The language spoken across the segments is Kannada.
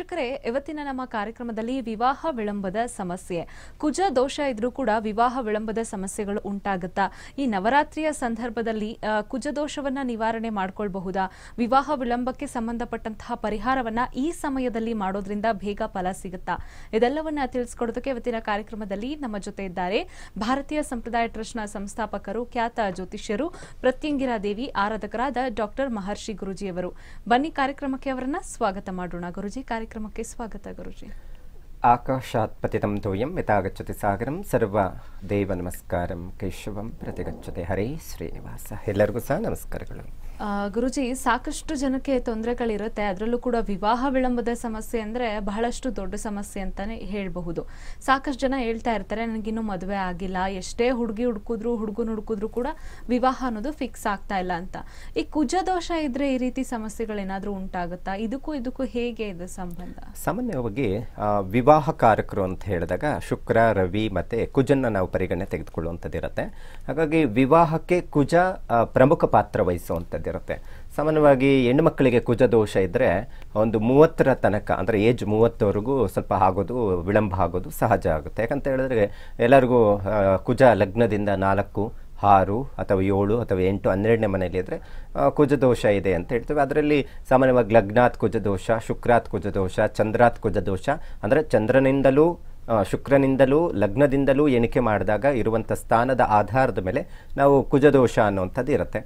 ವೀಕ್ಷಕರೇ ಇವತ್ತಿನ ನಮ್ಮ ಕಾರ್ಯಕ್ರಮದಲ್ಲಿ ವಿವಾಹ ವಿಳಂಬದ ಸಮಸ್ಯೆ ಕುಜ ದೋಷ ಇದ್ರೂ ಕೂಡ ವಿವಾಹ ವಿಳಂಬದ ಸಮಸ್ಯೆಗಳು ಉಂಟಾಗುತ್ತಾ ಈ ನವರಾತ್ರಿಯ ಸಂದರ್ಭದಲ್ಲಿ ಕುಜ ದೋಷವನ್ನ ನಿವಾರಣೆ ಮಾಡ್ಕೊಳ್ಬಹುದಾ ವಿವಾಹ ವಿಳಂಬಕ್ಕೆ ಸಂಬಂಧಪಟ್ಟಂತಹ ಪರಿಹಾರವನ್ನ ಈ ಸಮಯದಲ್ಲಿ ಮಾಡೋದ್ರಿಂದ ಬೇಗ ಫಲ ಸಿಗುತ್ತಾ ಇದೆಲ್ಲವನ್ನ ತಿಳಿಸ್ಕೊಡೋದಕ್ಕೆ ಇವತ್ತಿನ ಕಾರ್ಯಕ್ರಮದಲ್ಲಿ ನಮ್ಮ ಜೊತೆ ಇದ್ದಾರೆ ಭಾರತೀಯ ಸಂಪ್ರದಾಯ ಟ್ರಸ್ಟ್ನ ಸಂಸ್ಥಾಪಕರು ಖ್ಯಾತ ಜ್ಯೋತಿಷ್ಯರು ಪ್ರತ್ಯಂಗಿರಾ ದೇವಿ ಆರಾಧಕರಾದ ಡಾಕ್ಟರ್ ಮಹರ್ಷಿ ಗುರುಜಿಯವರು ಬನ್ನಿ ಕಾರ್ಯಕ್ರಮಕ್ಕೆ ಅವರನ್ನ ಸ್ವಾಗತ ಮಾಡೋಣ ಗುರುಜಿ ಕಾರ್ಯಕ್ರಮ ಕಾರ್ಯಕ್ರಮಕ್ಕೆ ಸ್ವಾಗತ ಗುರುಜಿ ಆಕಾಶಾತ್ ಪತಿತಂ ತೋಯಂ ಯಥಾಗಚ್ಚತಿ ಸಾಗರಂ ಸರ್ವ ದೇವ ನಮಸ್ಕಾರಂ ಕೇಶವಂ ಪ್ರತಿಗಚ್ಚತೆ ಹರೇ ಶ್ರೀನಿವಾಸ ಎಲ್ಲರಿಗೂ ಸಹ ನಮಸ್ಕಾರಗಳು ಗುರುಜಿ ಸಾಕಷ್ಟು ಜನಕ್ಕೆ ತೊಂದರೆಗಳಿರುತ್ತೆ ಅದರಲ್ಲೂ ಕೂಡ ವಿವಾಹ ವಿಳಂಬದ ಸಮಸ್ಯೆ ಅಂದರೆ ಬಹಳಷ್ಟು ದೊಡ್ಡ ಸಮಸ್ಯೆ ಅಂತಲೇ ಹೇಳಬಹುದು ಸಾಕಷ್ಟು ಜನ ಹೇಳ್ತಾ ಇರ್ತಾರೆ ನನಗಿನ್ನೂ ಮದುವೆ ಆಗಿಲ್ಲ ಎಷ್ಟೇ ಹುಡುಗಿ ಹುಡುಕಿದ್ರು ಹುಡುಗನ ಹುಡುಕಿದ್ರು ಕೂಡ ವಿವಾಹ ಅನ್ನೋದು ಫಿಕ್ಸ್ ಆಗ್ತಾ ಇಲ್ಲ ಅಂತ ಈ ಕುಜ ದೋಷ ಇದ್ರೆ ಈ ರೀತಿ ಸಮಸ್ಯೆಗಳೇನಾದರೂ ಉಂಟಾಗುತ್ತಾ ಇದಕ್ಕೂ ಇದಕ್ಕೂ ಹೇಗೆ ಇದು ಸಂಬಂಧ ಸಾಮಾನ್ಯವಾಗಿ ವಿವಾಹ ಕಾರಕರು ಅಂತ ಹೇಳಿದಾಗ ಶುಕ್ರ ರವಿ ಮತ್ತೆ ಕುಜನ್ನ ನಾವು ಪರಿಗಣನೆ ತೆಗೆದುಕೊಳ್ಳುವಂಥದ್ದಿರುತ್ತೆ ಹಾಗಾಗಿ ವಿವಾಹಕ್ಕೆ ಕುಜ ಪ್ರಮುಖ ಪಾತ್ರ ವಹಿಸುವಂಥದ್ದು ಇರುತ್ತೆ ಸಾಮಾನ್ಯವಾಗಿ ಹೆಣ್ಣು ಕುಜ ಕುಜದೋಷ ಇದ್ದರೆ ಒಂದು ಮೂವತ್ತರ ತನಕ ಅಂದರೆ ಏಜ್ ಮೂವತ್ತವರೆಗೂ ಸ್ವಲ್ಪ ಆಗೋದು ವಿಳಂಬ ಆಗೋದು ಸಹಜ ಆಗುತ್ತೆ ಯಾಕಂತ ಹೇಳಿದ್ರೆ ಎಲ್ಲರಿಗೂ ಕುಜ ಲಗ್ನದಿಂದ ನಾಲ್ಕು ಆರು ಅಥವಾ ಏಳು ಅಥವಾ ಎಂಟು ಹನ್ನೆರಡನೇ ಇದ್ದರೆ ಕುಜದೋಷ ಇದೆ ಅಂತ ಹೇಳ್ತೇವೆ ಅದರಲ್ಲಿ ಸಾಮಾನ್ಯವಾಗಿ ಲಗ್ನಾತ್ ಕುಜದೋಷ ಶುಕ್ರಾತ್ ಕುಜದೋಷ ಚಂದ್ರಾತ್ ಕುಜದೋಷ ಅಂದರೆ ಚಂದ್ರನಿಂದಲೂ ಶುಕ್ರನಿಂದಲೂ ಲಗ್ನದಿಂದಲೂ ಎಣಿಕೆ ಮಾಡಿದಾಗ ಇರುವಂಥ ಸ್ಥಾನದ ಆಧಾರದ ಮೇಲೆ ನಾವು ಕುಜದೋಷ ಅನ್ನುವಂಥದ್ದು ಇರುತ್ತೆ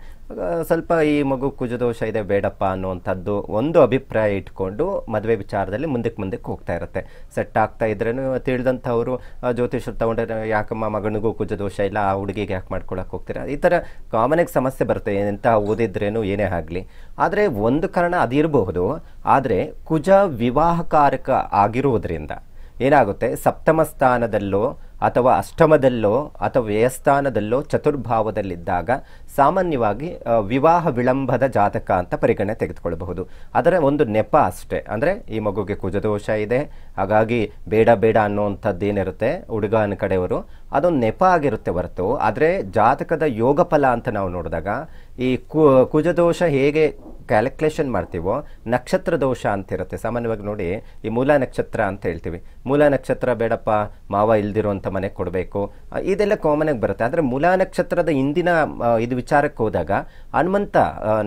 ಸ್ವಲ್ಪ ಈ ಮಗು ಕುಜದೋಷ ಇದೆ ಬೇಡಪ್ಪ ಅನ್ನುವಂಥದ್ದು ಒಂದು ಅಭಿಪ್ರಾಯ ಇಟ್ಕೊಂಡು ಮದುವೆ ವಿಚಾರದಲ್ಲಿ ಮುಂದಕ್ಕೆ ಮುಂದಕ್ಕೆ ಹೋಗ್ತಾ ಇರುತ್ತೆ ಸೆಟ್ ಆಗ್ತಾ ಇದ್ರೂ ತಿಳಿದಂಥವರು ಜ್ಯೋತಿಷರು ತಗೊಂಡ್ರೆ ಯಾಕಮ್ಮ ಮಗನಿಗೂ ಕುಜದೋಷ ಇಲ್ಲ ಆ ಹುಡುಗಿಗೆ ಯಾಕೆ ಮಾಡ್ಕೊಳಕ್ಕೆ ಹೋಗ್ತೀರಾ ಈ ಥರ ಕಾಮನಾಗಿ ಸಮಸ್ಯೆ ಬರುತ್ತೆ ಎಂಥ ಓದಿದ್ರೇನು ಏನೇ ಆಗಲಿ ಆದರೆ ಒಂದು ಕಾರಣ ಅದಿರಬಹುದು ಆದರೆ ಕುಜ ವಿವಾಹಕಾರಕ ಆಗಿರುವುದರಿಂದ ಏನಾಗುತ್ತೆ ಸಪ್ತಮ ಸ್ಥಾನದಲ್ಲೋ ಅಥವಾ ಅಷ್ಟಮದಲ್ಲೋ ಅಥವಾ ವ್ಯಯಸ್ಥಾನದಲ್ಲೋ ಚತುರ್ಭಾವದಲ್ಲಿದ್ದಾಗ ಸಾಮಾನ್ಯವಾಗಿ ವಿವಾಹ ವಿಳಂಬದ ಜಾತಕ ಅಂತ ಪರಿಗಣನೆ ತೆಗೆದುಕೊಳ್ಳಬಹುದು ಅದರ ಒಂದು ನೆಪ ಅಷ್ಟೇ ಅಂದರೆ ಈ ಮಗುಗೆ ಕುಜದೋಷ ಇದೆ ಹಾಗಾಗಿ ಬೇಡ ಬೇಡ ಏನಿರುತ್ತೆ ಹುಡುಗನ ಕಡೆಯವರು ಅದೊಂದು ನೆಪ ಆಗಿರುತ್ತೆ ಹೊರತು ಆದರೆ ಜಾತಕದ ಯೋಗ ಫಲ ಅಂತ ನಾವು ನೋಡಿದಾಗ ಈ ಕುಜದೋಷ ಹೇಗೆ ಕ್ಯಾಲ್ಕುಲೇಷನ್ ಮಾಡ್ತೀವೋ ನಕ್ಷತ್ರ ದೋಷ ಅಂತಿರುತ್ತೆ ಸಾಮಾನ್ಯವಾಗಿ ನೋಡಿ ಈ ಮೂಲ ನಕ್ಷತ್ರ ಅಂತ ಹೇಳ್ತೀವಿ ಮೂಲ ನಕ್ಷತ್ರ ಬೇಡಪ್ಪ ಮಾವ ಇಲ್ದಿರೋಂಥ ಮನೆಗೆ ಕೊಡಬೇಕು ಇದೆಲ್ಲ ಕಾಮನಾಗಿ ಬರುತ್ತೆ ಆದರೆ ಮೂಲ ನಕ್ಷತ್ರದ ಇಂದಿನ ಇದು ವಿಚಾರಕ್ಕೆ ಹೋದಾಗ ಹನುಮಂತ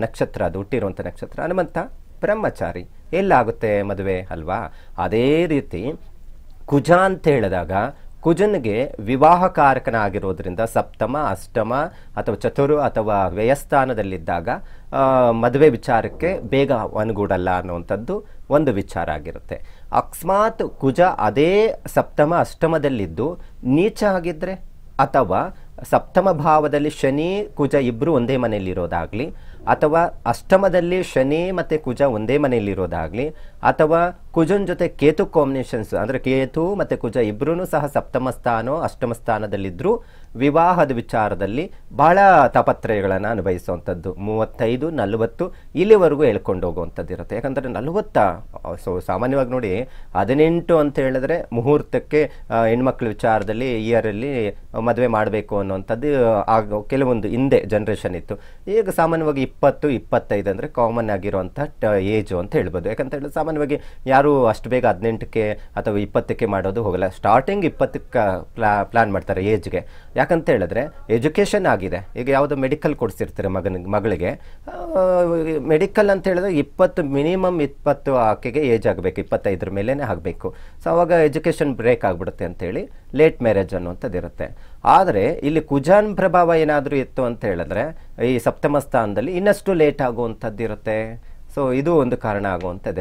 ನಕ್ಷತ್ರ ಅದು ಹುಟ್ಟಿರುವಂಥ ನಕ್ಷತ್ರ ಹನುಮಂತ ಬ್ರಹ್ಮಚಾರಿ ಎಲ್ಲಾಗುತ್ತೆ ಮದುವೆ ಅಲ್ವಾ ಅದೇ ರೀತಿ ಕುಜ ಅಂತ ಹೇಳಿದಾಗ ಕುಜನ್ಗೆ ಕುಜನಿಗೆ ವಿವಾಹಕಾರಕನಾಗಿರೋದ್ರಿಂದ ಸಪ್ತಮ ಅಷ್ಟಮ ಅಥವಾ ಚತುರು ಅಥವಾ ವ್ಯಯಸ್ಥಾನದಲ್ಲಿದ್ದಾಗ ಮದುವೆ ವಿಚಾರಕ್ಕೆ ಬೇಗ ಅನುಗೂಡಲ್ಲ ಅನ್ನುವಂಥದ್ದು ಒಂದು ವಿಚಾರ ಆಗಿರುತ್ತೆ ಅಕಸ್ಮಾತ್ ಕುಜ ಅದೇ ಸಪ್ತಮ ಅಷ್ಟಮದಲ್ಲಿದ್ದು ನೀಚ ಆಗಿದ್ದರೆ ಅಥವಾ ಸಪ್ತಮ ಭಾವದಲ್ಲಿ ಶನಿ ಕುಜ ಇಬ್ಬರು ಒಂದೇ ಮನೆಯಲ್ಲಿರೋದಾಗಲಿ ಅಥವಾ ಅಷ್ಟಮದಲ್ಲಿ ಶನಿ ಮತ್ತು ಕುಜ ಒಂದೇ ಮನೆಯಲ್ಲಿರೋದಾಗಲಿ ಅಥವಾ ಕುಜನ್ ಜೊತೆ ಕೇತು ಕಾಂಬಿನೇಷನ್ಸ್ ಅಂದರೆ ಕೇತು ಮತ್ತೆ ಕುಜ ಇಬ್ಬರೂ ಸಹ ಸಪ್ತಮ ಸ್ಥಾನ ಅಷ್ಟಮ ಸ್ಥಾನದಲ್ಲಿದ್ದರೂ ವಿವಾಹದ ವಿಚಾರದಲ್ಲಿ ಭಾಳ ತಾಪತ್ರಯಗಳನ್ನು ಅನುಭವಿಸುವಂಥದ್ದು ಮೂವತ್ತೈದು ನಲವತ್ತು ಇಲ್ಲಿವರೆಗೂ ಹೇಳ್ಕೊಂಡು ಹೋಗುವಂಥದ್ದು ಇರುತ್ತೆ ಯಾಕಂದರೆ ನಲವತ್ತ ಸೊ ಸಾಮಾನ್ಯವಾಗಿ ನೋಡಿ ಹದಿನೆಂಟು ಅಂತ ಹೇಳಿದ್ರೆ ಮುಹೂರ್ತಕ್ಕೆ ಹೆಣ್ಮಕ್ಳ ವಿಚಾರದಲ್ಲಿ ಇಯರಲ್ಲಿ ಮದುವೆ ಮಾಡಬೇಕು ಅನ್ನುವಂಥದ್ದು ಆಗ ಕೆಲವೊಂದು ಹಿಂದೆ ಜನ್ರೇಷನ್ ಇತ್ತು ಈಗ ಸಾಮಾನ್ಯವಾಗಿ ಇಪ್ಪತ್ತು ಇಪ್ಪತ್ತೈದು ಅಂದರೆ ಕಾಮನ್ ಆಗಿರುವಂಥ ಟ ಏಜು ಅಂತ ಹೇಳ್ಬೋದು ಯಾಕಂತ ಹೇಳಿದ್ರೆ ಸಾಮಾನ್ಯವಾಗಿ ಯಾರು ಅಷ್ಟು ಬೇಗ ಹದಿನೆಂಟಕ್ಕೆ ಅಥವಾ ಇಪ್ಪತ್ತಕ್ಕೆ ಮಾಡೋದು ಹೋಗಲ್ಲ ಸ್ಟಾರ್ಟಿಂಗ್ ಇಪ್ಪತ್ತಕ್ಕೆ ಪ್ಲಾ ಪ್ಲ್ಯಾನ್ ಮಾಡ್ತಾರೆ ಏಜ್ಗೆ ಯಾಕಂತ ಹೇಳಿದ್ರೆ ಎಜುಕೇಷನ್ ಆಗಿದೆ ಈಗ ಯಾವುದೋ ಮೆಡಿಕಲ್ ಕೊಡಿಸಿರ್ತಾರೆ ಮಗನಿಗೆ ಮಗಳಿಗೆ ಮೆಡಿಕಲ್ ಅಂತ ಹೇಳಿದ್ರೆ ಇಪ್ಪತ್ತು ಮಿನಿಮಮ್ ಇಪ್ಪತ್ತು ಆಕೆಗೆ ಏಜ್ ಆಗಬೇಕು ಇಪ್ಪತ್ತೈದರ ಮೇಲೇ ಆಗಬೇಕು ಸೊ ಅವಾಗ ಎಜುಕೇಷನ್ ಬ್ರೇಕ್ ಆಗಿಬಿಡುತ್ತೆ ಅಂತೇಳಿ ಲೇಟ್ ಮ್ಯಾರೇಜ್ ಅನ್ನುವಂಥದ್ದು ಇರುತ್ತೆ ಆದರೆ ಇಲ್ಲಿ ಕುಜಾನ್ ಪ್ರಭಾವ ಏನಾದರೂ ಇತ್ತು ಅಂತ ಹೇಳಿದ್ರೆ ಈ ಸಪ್ತಮ ಸ್ಥಾನದಲ್ಲಿ ಇನ್ನಷ್ಟು ಲೇಟ್ ಆಗುವಂಥದ್ದು ಇರುತ್ತೆ ಸೊ ಇದು ಒಂದು ಕಾರಣ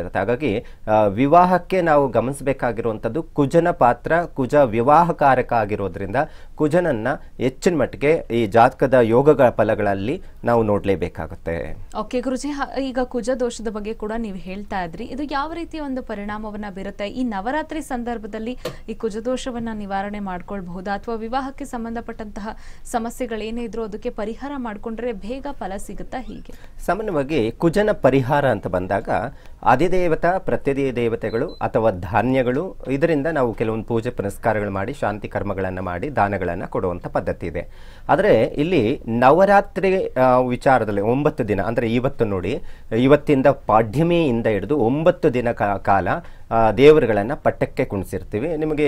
ಇರುತ್ತೆ ಹಾಗಾಗಿ ವಿವಾಹಕ್ಕೆ ನಾವು ಗಮನಿಸಬೇಕಾಗಿರುವಂಥದ್ದು ಕುಜನ ಪಾತ್ರ ಕುಜ ವಿವಾಹಕಾರಕ ಆಗಿರೋದ್ರಿಂದ ಕುಜನನ್ನ ಹೆಚ್ಚಿನ ಮಟ್ಟಿಗೆ ಈ ಜಾತಕದ ಯೋಗಗಳ ಫಲಗಳಲ್ಲಿ ನಾವು ನೋಡಲೇಬೇಕಾಗುತ್ತೆ ಓಕೆ ಗುರುಜಿ ಈಗ ಕುಜ ದೋಷದ ಬಗ್ಗೆ ಕೂಡ ನೀವು ಹೇಳ್ತಾ ಇದ್ರಿ ಇದು ಯಾವ ರೀತಿಯ ಒಂದು ಪರಿಣಾಮವನ್ನು ಬೀರುತ್ತೆ ಈ ನವರಾತ್ರಿ ಸಂದರ್ಭದಲ್ಲಿ ಈ ಕುಜದೋಷವನ್ನು ನಿವಾರಣೆ ಮಾಡ್ಕೊಳ್ಬಹುದಾ ಅಥವಾ ವಿವಾಹಕ್ಕೆ ಸಂಬಂಧಪಟ್ಟಂತಹ ಸಮಸ್ಯೆಗಳೇನೇ ಇದ್ರೂ ಅದಕ್ಕೆ ಪರಿಹಾರ ಮಾಡಿಕೊಂಡ್ರೆ ಬೇಗ ಫಲ ಸಿಗುತ್ತಾ ಹೀಗೆ ಸಾಮಾನ್ಯವಾಗಿ ಕುಜನ ಪರಿಹಾರ ಅಂತ ಬಂದಾಗ ಅಧಿದೇವತ ಪ್ರತ್ಯದೀಯ ದೇವತೆಗಳು ಅಥವಾ ಧಾನ್ಯಗಳು ಇದರಿಂದ ನಾವು ಕೆಲವೊಂದು ಪೂಜೆ ಪುನಸ್ಕಾರಗಳು ಮಾಡಿ ಶಾಂತಿ ಕರ್ಮಗಳನ್ನು ಮಾಡಿ ದಾನಗಳನ್ನು ಕೊಡುವಂಥ ಪದ್ಧತಿ ಇದೆ ಆದರೆ ಇಲ್ಲಿ ನವರಾತ್ರಿ ವಿಚಾರದಲ್ಲಿ ಒಂಬತ್ತು ದಿನ ಅಂದರೆ ಇವತ್ತು ನೋಡಿ ಇವತ್ತಿಂದ ಪಾಢ್ಯಮಿಯಿಂದ ಹಿಡಿದು ಒಂಬತ್ತು ದಿನ ಕಾಲ ದೇವರುಗಳನ್ನು ಪಟ್ಟಕ್ಕೆ ಕುಣಿಸಿರ್ತೀವಿ ನಿಮಗೆ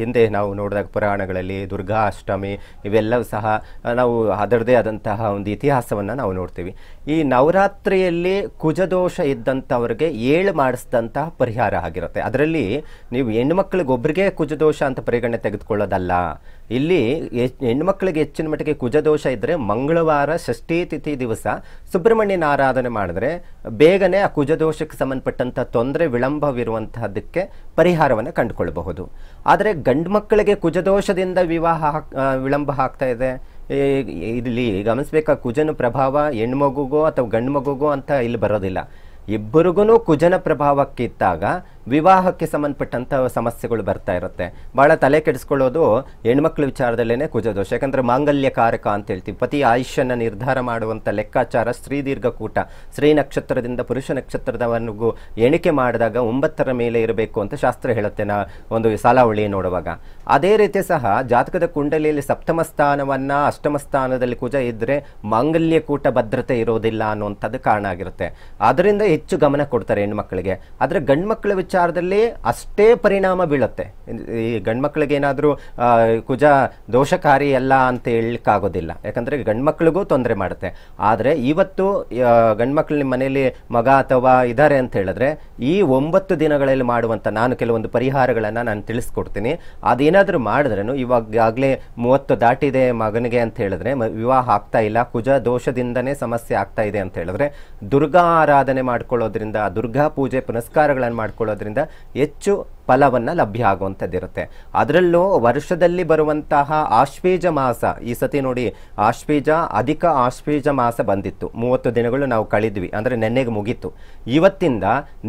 ಹಿಂದೆ ನಾವು ನೋಡಿದಾಗ ಪುರಾಣಗಳಲ್ಲಿ ದುರ್ಗಾ ಅಷ್ಟಮಿ ಇವೆಲ್ಲವೂ ಸಹ ನಾವು ಅದರದೇ ಆದಂತಹ ಒಂದು ಇತಿಹಾಸವನ್ನು ನಾವು ನೋಡ್ತೀವಿ ಈ ನವರಾತ್ರಿಯಲ್ಲಿ ಕುಜದೋಷ ಇದ್ದಂಥವ್ರಿಗೆ ಏಳು ಮಾಡಿಸಿದಂತಹ ಪರಿಹಾರ ಆಗಿರುತ್ತೆ ಅದರಲ್ಲಿ ನೀವು ಮಕ್ಕಳಿಗೆ ಒಬ್ಬರಿಗೆ ಕುಜದೋಷ ಅಂತ ಪರಿಗಣನೆ ತೆಗೆದುಕೊಳ್ಳೋದಲ್ಲ ಇಲ್ಲಿ ಹೆಣ್ಮಕ್ಳಿಗೆ ಹೆಚ್ಚಿನ ಮಟ್ಟಿಗೆ ಕುಜದೋಷ ಇದ್ದರೆ ಮಂಗಳವಾರ ಷಷ್ಠಿ ತಿಥಿ ದಿವಸ ಸುಬ್ರಹ್ಮಣ್ಯನ ಆರಾಧನೆ ಮಾಡಿದ್ರೆ ಬೇಗನೆ ಆ ಕುಜದೋಷಕ್ಕೆ ಸಂಬಂಧಪಟ್ಟಂಥ ತೊಂದರೆ ವಿಳಂಬವಿರುವಂತಹದಕ್ಕೆ ಪರಿಹಾರವನ್ನು ಕಂಡುಕೊಳ್ಬಹುದು ಆದರೆ ಗಂಡು ಮಕ್ಕಳಿಗೆ ಕುಜದೋಷದಿಂದ ವಿವಾಹ ವಿಳಂಬ ಆಗ್ತಾ ಇದೆ ಇಲ್ಲಿ ಗಮನಿಸಬೇಕಾ ಕುಜನ ಪ್ರಭಾವ ಹೆಣ್ಮಗುಗೋ ಅಥವಾ ಗಂಡು ಮಗುಗೋ ಅಂತ ಇಲ್ಲಿ ಬರೋದಿಲ್ಲ ಇಬ್ಬರಿಗೂ ಕುಜನ ಪ್ರಭಾವಕ್ಕಿದ್ದಾಗ ವಿವಾಹಕ್ಕೆ ಸಂಬಂಧಪಟ್ಟಂಥ ಸಮಸ್ಯೆಗಳು ಬರ್ತಾ ಇರುತ್ತೆ ಭಾಳ ತಲೆ ಕೆಡಿಸ್ಕೊಳ್ಳೋದು ಹೆಣ್ಮಕ್ಳು ವಿಚಾರದಲ್ಲೇ ಕುಜದೋಷ ಯಾಕಂದರೆ ಮಾಂಗಲ್ಯ ಕಾರಕ ಅಂತ ಹೇಳ್ತೀವಿ ಪತಿ ಆಯುಷ್ಯನ ನಿರ್ಧಾರ ಮಾಡುವಂಥ ಲೆಕ್ಕಾಚಾರ ಸ್ತ್ರೀ ದೀರ್ಘಕೂಟ ಸ್ತ್ರೀ ನಕ್ಷತ್ರದಿಂದ ಪುರುಷ ನಕ್ಷತ್ರದವರೆಗೂ ಎಣಿಕೆ ಮಾಡಿದಾಗ ಒಂಬತ್ತರ ಮೇಲೆ ಇರಬೇಕು ಅಂತ ಶಾಸ್ತ್ರ ಹೇಳುತ್ತೆ ನಾ ಒಂದು ಸಾಲಾವಳಿ ನೋಡುವಾಗ ಅದೇ ರೀತಿ ಸಹ ಜಾತಕದ ಕುಂಡಲಿಯಲ್ಲಿ ಸಪ್ತಮ ಸ್ಥಾನವನ್ನು ಅಷ್ಟಮ ಸ್ಥಾನದಲ್ಲಿ ಕುಜ ಇದ್ದರೆ ಮಾಂಗಲ್ಯ ಕೂಟ ಭದ್ರತೆ ಇರೋದಿಲ್ಲ ಅನ್ನುವಂಥದ್ದು ಕಾರಣ ಆಗಿರುತ್ತೆ ಅದರಿಂದ ಹೆಚ್ಚು ಗಮನ ಕೊಡ್ತಾರೆ ಹೆಣ್ಮಕ್ಳಿಗೆ ಆದರೆ ಗಂಡು ಮಕ್ಕಳ ವಿಚಾರ ವಿಚಾರದಲ್ಲಿ ಅಷ್ಟೇ ಪರಿಣಾಮ ಬೀಳುತ್ತೆ ಈ ಗಂಡ್ಮಕ್ಳಿಗೇನಾದರೂ ಕುಜ ದೋಷಕಾರಿ ಅಲ್ಲ ಅಂತ ಹೇಳಕ್ಕಾಗೋದಿಲ್ಲ ಯಾಕಂದರೆ ಗಂಡ್ಮಕ್ಳಿಗೂ ತೊಂದರೆ ಮಾಡುತ್ತೆ ಆದರೆ ಇವತ್ತು ಗಂಡ್ಮಕ್ಳು ನಿಮ್ಮ ಮನೆಯಲ್ಲಿ ಮಗ ಅಥವಾ ಇದ್ದಾರೆ ಅಂತ ಹೇಳಿದ್ರೆ ಈ ಒಂಬತ್ತು ದಿನಗಳಲ್ಲಿ ಮಾಡುವಂಥ ನಾನು ಕೆಲವೊಂದು ಪರಿಹಾರಗಳನ್ನು ನಾನು ತಿಳಿಸ್ಕೊಡ್ತೀನಿ ಅದೇನಾದರೂ ಮಾಡಿದ್ರೂ ಇವಾಗಾಗಲೇ ಮೂವತ್ತು ದಾಟಿದೆ ಮಗನಿಗೆ ಅಂತ ಹೇಳಿದ್ರೆ ವಿವಾಹ ಆಗ್ತಾ ಇಲ್ಲ ಕುಜ ದೋಷದಿಂದನೇ ಸಮಸ್ಯೆ ಆಗ್ತಾ ಇದೆ ಅಂತ ಹೇಳಿದ್ರೆ ದುರ್ಗಾ ಆರಾಧನೆ ಮಾಡ್ಕೊಳ್ಳೋದ್ರಿಂದ ದುರ್ಗಾ ಪೂಜೆ ಪುನಸ್ಕಾರಗಳನ್ನು ಮಾಡ್ಕೊಳ್ಳೋದ್ರಿಂದ ಆದ್ದರಿಂದ ಹೆಚ್ಚು ಫಲವನ್ನು ಲಭ್ಯ ಆಗುವಂಥದ್ದಿರುತ್ತೆ ಅದರಲ್ಲೂ ವರ್ಷದಲ್ಲಿ ಬರುವಂತಹ ಆಶ್ವೇಜ ಮಾಸ ಈ ಸತಿ ನೋಡಿ ಆಶ್ವೇಜ ಅಧಿಕ ಆಶ್ವೇಜ ಮಾಸ ಬಂದಿತ್ತು ಮೂವತ್ತು ದಿನಗಳು ನಾವು ಕಳೆದ್ವಿ ಅಂದರೆ ನೆನ್ನೆಗೆ ಮುಗಿತು ಇವತ್ತಿಂದ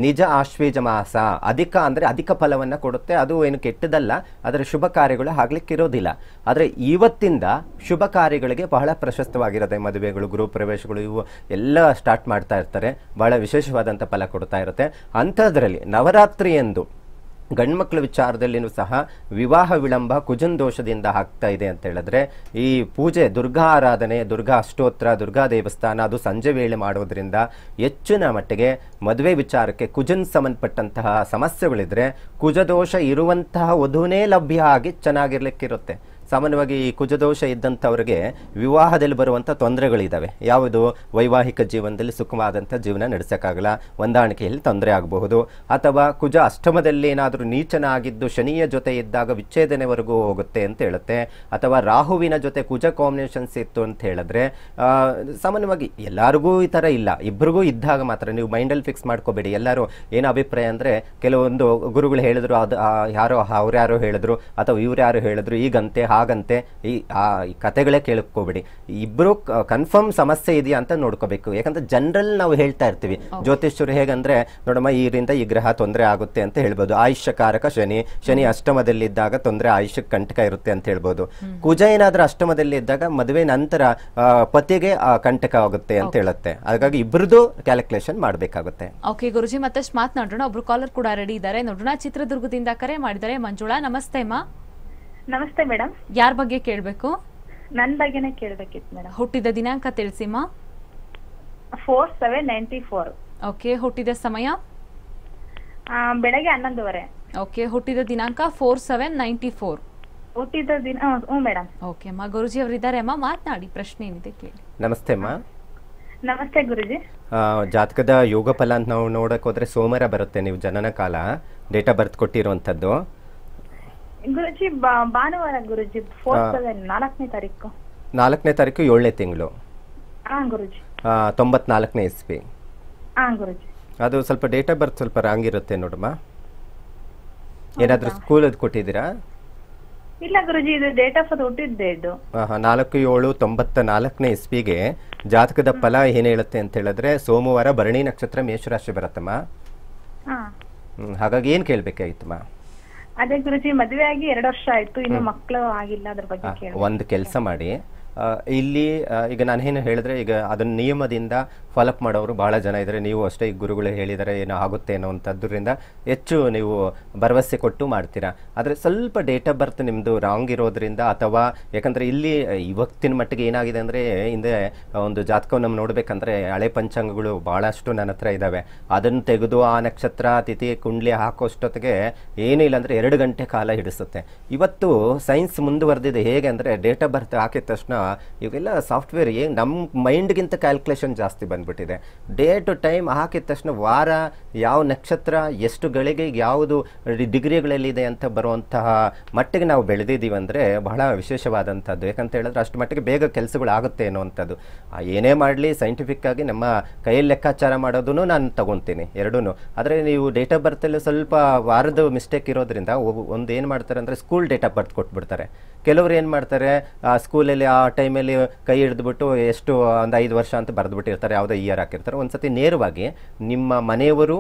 ನಿಜ ಆಶ್ವೇಜ ಮಾಸ ಅಧಿಕ ಅಂದರೆ ಅಧಿಕ ಫಲವನ್ನು ಕೊಡುತ್ತೆ ಅದು ಏನು ಕೆಟ್ಟದಲ್ಲ ಆದರೆ ಶುಭ ಕಾರ್ಯಗಳು ಆಗ್ಲಿಕ್ಕಿರೋದಿಲ್ಲ ಆದರೆ ಇವತ್ತಿಂದ ಶುಭ ಕಾರ್ಯಗಳಿಗೆ ಬಹಳ ಪ್ರಶಸ್ತವಾಗಿರುತ್ತೆ ಮದುವೆಗಳು ಗೃಹ ಪ್ರವೇಶಗಳು ಇವು ಎಲ್ಲ ಸ್ಟಾರ್ಟ್ ಮಾಡ್ತಾ ಇರ್ತಾರೆ ಬಹಳ ವಿಶೇಷವಾದಂಥ ಫಲ ಕೊಡ್ತಾ ಇರುತ್ತೆ ಅಂಥದ್ರಲ್ಲಿ ನವರಾತ್ರಿ ಎಂದು ಗಂಡ್ಮಕ್ಳ ವಿಚಾರದಲ್ಲಿಯೂ ಸಹ ವಿವಾಹ ವಿಳಂಬ ಕುಜನ್ ದೋಷದಿಂದ ಆಗ್ತಾ ಇದೆ ಅಂತ ಹೇಳಿದ್ರೆ ಈ ಪೂಜೆ ದುರ್ಗಾ ಆರಾಧನೆ ದುರ್ಗಾ ಅಷ್ಟೋತ್ರ ದುರ್ಗಾ ದೇವಸ್ಥಾನ ಅದು ಸಂಜೆ ವೇಳೆ ಮಾಡೋದ್ರಿಂದ ಹೆಚ್ಚಿನ ಮಟ್ಟಿಗೆ ಮದುವೆ ವಿಚಾರಕ್ಕೆ ಕುಜನ್ ಸಂಬಂಧಪಟ್ಟಂತಹ ಸಮಸ್ಯೆಗಳಿದ್ರೆ ಕುಜದೋಷ ಇರುವಂತಹ ವಧುನೇ ಲಭ್ಯ ಆಗಿ ಚೆನ್ನಾಗಿರ್ಲಿಕ್ಕಿರುತ್ತೆ ಸಾಮಾನ್ಯವಾಗಿ ಈ ಕುಜದೋಷ ಇದ್ದಂಥವ್ರಿಗೆ ವಿವಾಹದಲ್ಲಿ ಬರುವಂಥ ತೊಂದರೆಗಳಿದ್ದಾವೆ ಯಾವುದು ವೈವಾಹಿಕ ಜೀವನದಲ್ಲಿ ಸುಖವಾದಂಥ ಜೀವನ ನಡೆಸೋಕ್ಕಾಗಲ್ಲ ಹೊಂದಾಣಿಕೆಯಲ್ಲಿ ತೊಂದರೆ ಆಗಬಹುದು ಅಥವಾ ಕುಜ ಅಷ್ಟಮದಲ್ಲಿ ಏನಾದರೂ ಆಗಿದ್ದು ಶನಿಯ ಜೊತೆ ಇದ್ದಾಗ ವಿಚ್ಛೇದನೆವರೆಗೂ ಹೋಗುತ್ತೆ ಅಂತ ಹೇಳುತ್ತೆ ಅಥವಾ ರಾಹುವಿನ ಜೊತೆ ಕುಜ ಕಾಂಬಿನೇಷನ್ಸ್ ಇತ್ತು ಅಂತ ಹೇಳಿದ್ರೆ ಸಾಮಾನ್ಯವಾಗಿ ಎಲ್ಲರಿಗೂ ಈ ಥರ ಇಲ್ಲ ಇಬ್ಬರಿಗೂ ಇದ್ದಾಗ ಮಾತ್ರ ನೀವು ಮೈಂಡಲ್ಲಿ ಫಿಕ್ಸ್ ಮಾಡ್ಕೋಬೇಡಿ ಎಲ್ಲರೂ ಏನು ಅಭಿಪ್ರಾಯ ಅಂದರೆ ಕೆಲವೊಂದು ಗುರುಗಳು ಹೇಳಿದ್ರು ಅದು ಯಾರೋ ಅವ್ರ್ಯಾರೋ ಹೇಳಿದ್ರು ಅಥವಾ ಇವ್ರು ಯಾರು ಹೇಳಿದ್ರು ಈಗಂತೆ ಹಾಗಂತೆ ಈ ಆ ಕತೆಗಳೇ ಕೇಳಿಕೋಬೇಡಿ ಇಬ್ಬರು ಕನ್ಫರ್ಮ್ ಸಮಸ್ಯೆ ಇದೆಯಾ ಅಂತ ನೋಡ್ಕೋಬೇಕು ಯಾಕಂದ್ರೆ ಜನರಲ್ ನಾವು ಹೇಳ್ತಾ ಇರ್ತೀವಿ ಜ್ಯೋತಿಷ್ಯರು ಹೇಗಂದ್ರೆ ನೋಡಮ್ಮ ಈ ರಿಂದ ಈ ಗ್ರಹ ತೊಂದರೆ ಆಗುತ್ತೆ ಅಂತ ಹೇಳ್ಬೋದು ಆಯುಷ್ಯಕಾರಕ ಶನಿ ಶನಿ ಅಷ್ಟಮದಲ್ಲಿ ಇದ್ದಾಗ ತೊಂದರೆ ಆಯುಷ್ಯಕ್ಕೆ ಕಂಟಕ ಇರುತ್ತೆ ಅಂತ ಹೇಳ್ಬೋದು ಕುಜ ಏನಾದ್ರೂ ಅಷ್ಟಮದಲ್ಲಿ ಇದ್ದಾಗ ಮದುವೆ ನಂತರ ಪತಿಗೆ ಕಂಟಕ ಆಗುತ್ತೆ ಅಂತ ಹೇಳುತ್ತೆ ಹಾಗಾಗಿ ಇಬ್ಬರದು ಕ್ಯಾಲ್ಕುಲೇಷನ್ ಮಾಡಬೇಕಾಗುತ್ತೆ ಓಕೆ ಗುರುಜಿ ಮತ್ತಷ್ಟು ಮಾತನಾಡೋಣ ಒಬ್ರು ಕಾಲರ್ ಕೂಡ ರೆಡಿ ಇದ್ದಾರೆ ನೋಡೋಣ ಚಿತ್ರದುರ್ಗದಿಂದ ಕರೆ ಮಾಡಿದ್ದಾರೆ ಮಂಜುಳಾ ನಮಸ್ತೆ ಮಾ ನಮಸ್ತೆ ಮೇಡಮ್ ಯಾರ ಬಗ್ಗೆ ಕೇಳಬೇಕು ನನ್ನ ಬಗ್ಗೆನೇ ಕೇಳಬೇಕಿತ್ತು ಮೇಡಮ್ ಹುಟ್ಟಿದ ದಿನಾಂಕ ತಿಳಿಸಿಮ್ಮ four seven ninety four okay ಹುಟ್ಟಿದ ಸಮಯ ಬೆಳಗ್ಗೆ ಹನ್ನೊಂದುವರೆ ಓಕೆ ಹುಟ್ಟಿದ ದಿನಾಂಕ ಫೋರ್ ಸೆವೆನ್ ನೈಂಟಿ ಫೋರ್ ಹುಟ್ಟಿದ ದಿನ ಹ್ಞೂ ಮೇಡಮ್ ಓಕೆ ಅಮ್ಮ ಗುರುಜಿ ಅವರಿದ್ದಾರೆ ಅಮ್ಮ ಮಾತನಾಡಿ ಪ್ರಶ್ನೆ ಏನಿದೆ ಕೇಳಿ ನಮಸ್ತೆ ಅಮ್ಮ ನಮಸ್ತೆ ಗುರುಜಿ ಆ, ಜಾತಕದ ಯೋಗ ಫಲ ಅಂತ ನಾವು ನೋಡಕ್ ಹೋದ್ರೆ ಸೋಮವಾರ ಬರುತ್ತೆ ನೀವು ಜನನ ಕಾಲ ಡೇಟ್ ಆಫ್ ಬರ್ತ್ ಕೊಟ್ಟಿರುವಂಥದ್ದು ಗುರುಜಿ ಭಾನುವಾರ ಗುರುಜಿ ನಾಲ್ಕನೇ ತಾರೀಕು ನಾಲ್ಕನೇ ತಾರೀಕು ಏಳನೇ ತಿಂಗಳು ತೊಂಬತ್ನಾಲ್ಕನೇ ಇಸ್ವಿ ಅದು ಸ್ವಲ್ಪ ಡೇಟ್ ಆಫ್ ಬರ್ತ್ ಸ್ವಲ್ಪ ರಾಂಗ್ ಇರುತ್ತೆ ನೋಡಮ್ಮ ಏನಾದರೂ ಸ್ಕೂಲ್ ಅದು ಕೊಟ್ಟಿದ್ದೀರಾ ಇಲ್ಲ ಗುರುಜಿ ಇದು ಡೇಟ್ ಆಫ್ ಅದು ಹುಟ್ಟಿದ್ದೆ ಇದು ನಾಲ್ಕು ಏಳು ತೊಂಬತ್ತ ನಾಲ್ಕನೇ ಇಸ್ವಿಗೆ ಜಾತಕದ ಫಲ ಏನು ಹೇಳುತ್ತೆ ಅಂತ ಹೇಳಿದ್ರೆ ಸೋಮವಾರ ಭರಣಿ ನಕ್ಷತ್ರ ಮೇಷರಾಶಿ ಬರುತ್ತಮ್ಮ ಹಾಗಾಗಿ ಏನು ಕೇಳಬೇಕಾಗಿತ್ತಮ್ಮ ಅದೇ ಗುರುಜಿ ಮದುವೆ ಆಗಿ ಎರಡು ವರ್ಷ ಆಯ್ತು ಇನ್ನು ಮಕ್ಕಳು ಆಗಿಲ್ಲ ಅದ್ರ ಬಗ್ಗೆ ಒಂದು ಕೆಲಸ ಮಾಡಿ ಇಲ್ಲಿ ಈಗ ನಾನು ಏನು ಹೇಳಿದ್ರೆ ಈಗ ಅದನ್ನ ನಿಯಮದಿಂದ ಫಾಲೋಅಪ್ ಮಾಡೋರು ಭಾಳ ಜನ ಇದ್ದಾರೆ ನೀವು ಅಷ್ಟೇ ಈ ಗುರುಗಳು ಹೇಳಿದರೆ ಏನೋ ಆಗುತ್ತೆ ಏನೋ ಅಂಥದ್ದರಿಂದ ಹೆಚ್ಚು ನೀವು ಭರವಸೆ ಕೊಟ್ಟು ಮಾಡ್ತೀರಾ ಆದರೆ ಸ್ವಲ್ಪ ಡೇಟ್ ಆಫ್ ಬರ್ತ್ ನಿಮ್ಮದು ರಾಂಗ್ ಇರೋದ್ರಿಂದ ಅಥವಾ ಯಾಕಂದರೆ ಇಲ್ಲಿ ಇವತ್ತಿನ ಮಟ್ಟಿಗೆ ಏನಾಗಿದೆ ಅಂದರೆ ಹಿಂದೆ ಒಂದು ಜಾತಕವನ್ನು ನೋಡಬೇಕಂದ್ರೆ ಹಳೆ ಪಂಚಾಂಗಗಳು ಭಾಳಷ್ಟು ನನ್ನ ಹತ್ರ ಇದ್ದಾವೆ ಅದನ್ನು ತೆಗೆದು ಆ ನಕ್ಷತ್ರ ತಿಥಿ ಕುಂಡ್ಲಿ ಹಾಕೋಷ್ಟೊತ್ತಿಗೆ ಏನೂ ಅಂದರೆ ಎರಡು ಗಂಟೆ ಕಾಲ ಹಿಡಿಸುತ್ತೆ ಇವತ್ತು ಸೈನ್ಸ್ ಮುಂದುವರೆದಿದೆ ಹೇಗೆ ಅಂದರೆ ಡೇಟ್ ಆಫ್ ಬರ್ತ್ ಹಾಕಿದ ತಕ್ಷಣ ಇವೆಲ್ಲ ಸಾಫ್ಟ್ವೇರ್ ಏನು ನಮ್ಮ ಮೈಂಡ್ಗಿಂತ ಕ್ಯಾಲ್ಕುಲೇಷನ್ ಜಾಸ್ತಿ ಬಂದು ಬಂದ್ಬಿಟ್ಟಿದೆ ಡೇ ಟು ಟೈಮ್ ಹಾಕಿದ ತಕ್ಷಣ ವಾರ ಯಾವ ನಕ್ಷತ್ರ ಎಷ್ಟು ಗಳಿಗೆ ಯಾವುದು ಡಿಗ್ರಿಗಳಲ್ಲಿದೆ ಅಂತ ಬರುವಂತಹ ಮಟ್ಟಿಗೆ ನಾವು ಬೆಳೆದಿದ್ದೀವಿ ಅಂದರೆ ಬಹಳ ವಿಶೇಷವಾದಂಥದ್ದು ಯಾಕಂತ ಹೇಳಿದ್ರೆ ಅಷ್ಟು ಮಟ್ಟಿಗೆ ಬೇಗ ಕೆಲಸಗಳು ಆಗುತ್ತೆ ಅನ್ನೋವಂಥದ್ದು ಏನೇ ಮಾಡಲಿ ಸೈಂಟಿಫಿಕ್ಕಾಗಿ ನಮ್ಮ ಕೈಯಲ್ಲಿ ಲೆಕ್ಕಾಚಾರ ಮಾಡೋದನ್ನು ನಾನು ತಗೊತೀನಿ ಎರಡೂ ಆದರೆ ನೀವು ಡೇಟ್ ಆಫ್ ಬರ್ತಲ್ಲಿ ಸ್ವಲ್ಪ ವಾರದ ಮಿಸ್ಟೇಕ್ ಇರೋದ್ರಿಂದ ಒಂದು ಏನು ಮಾಡ್ತಾರೆ ಅಂದರೆ ಸ್ಕೂಲ್ ಡೇಟ್ ಆಫ್ ಬರ್ತ್ ಕೊಟ್ಬಿಡ್ತಾರೆ ಕೆಲವರು ಏನು ಮಾಡ್ತಾರೆ ಆ ಸ್ಕೂಲಲ್ಲಿ ಆ ಟೈಮಲ್ಲಿ ಕೈ ಹಿಡಿದ್ಬಿಟ್ಟು ಎಷ್ಟು ಒಂದು ಐದು ವರ್ಷ ಅಂತ ಬರೆದ್ಬಿಟ್ಟಿರ್ತಾರೆ ಯಾವುದೇ ಇಯರ್ ಹಾಕಿರ್ತಾರೆ ಒಂದು ಸತಿ ನೇರವಾಗಿ ನಿಮ್ಮ ಮನೆಯವರು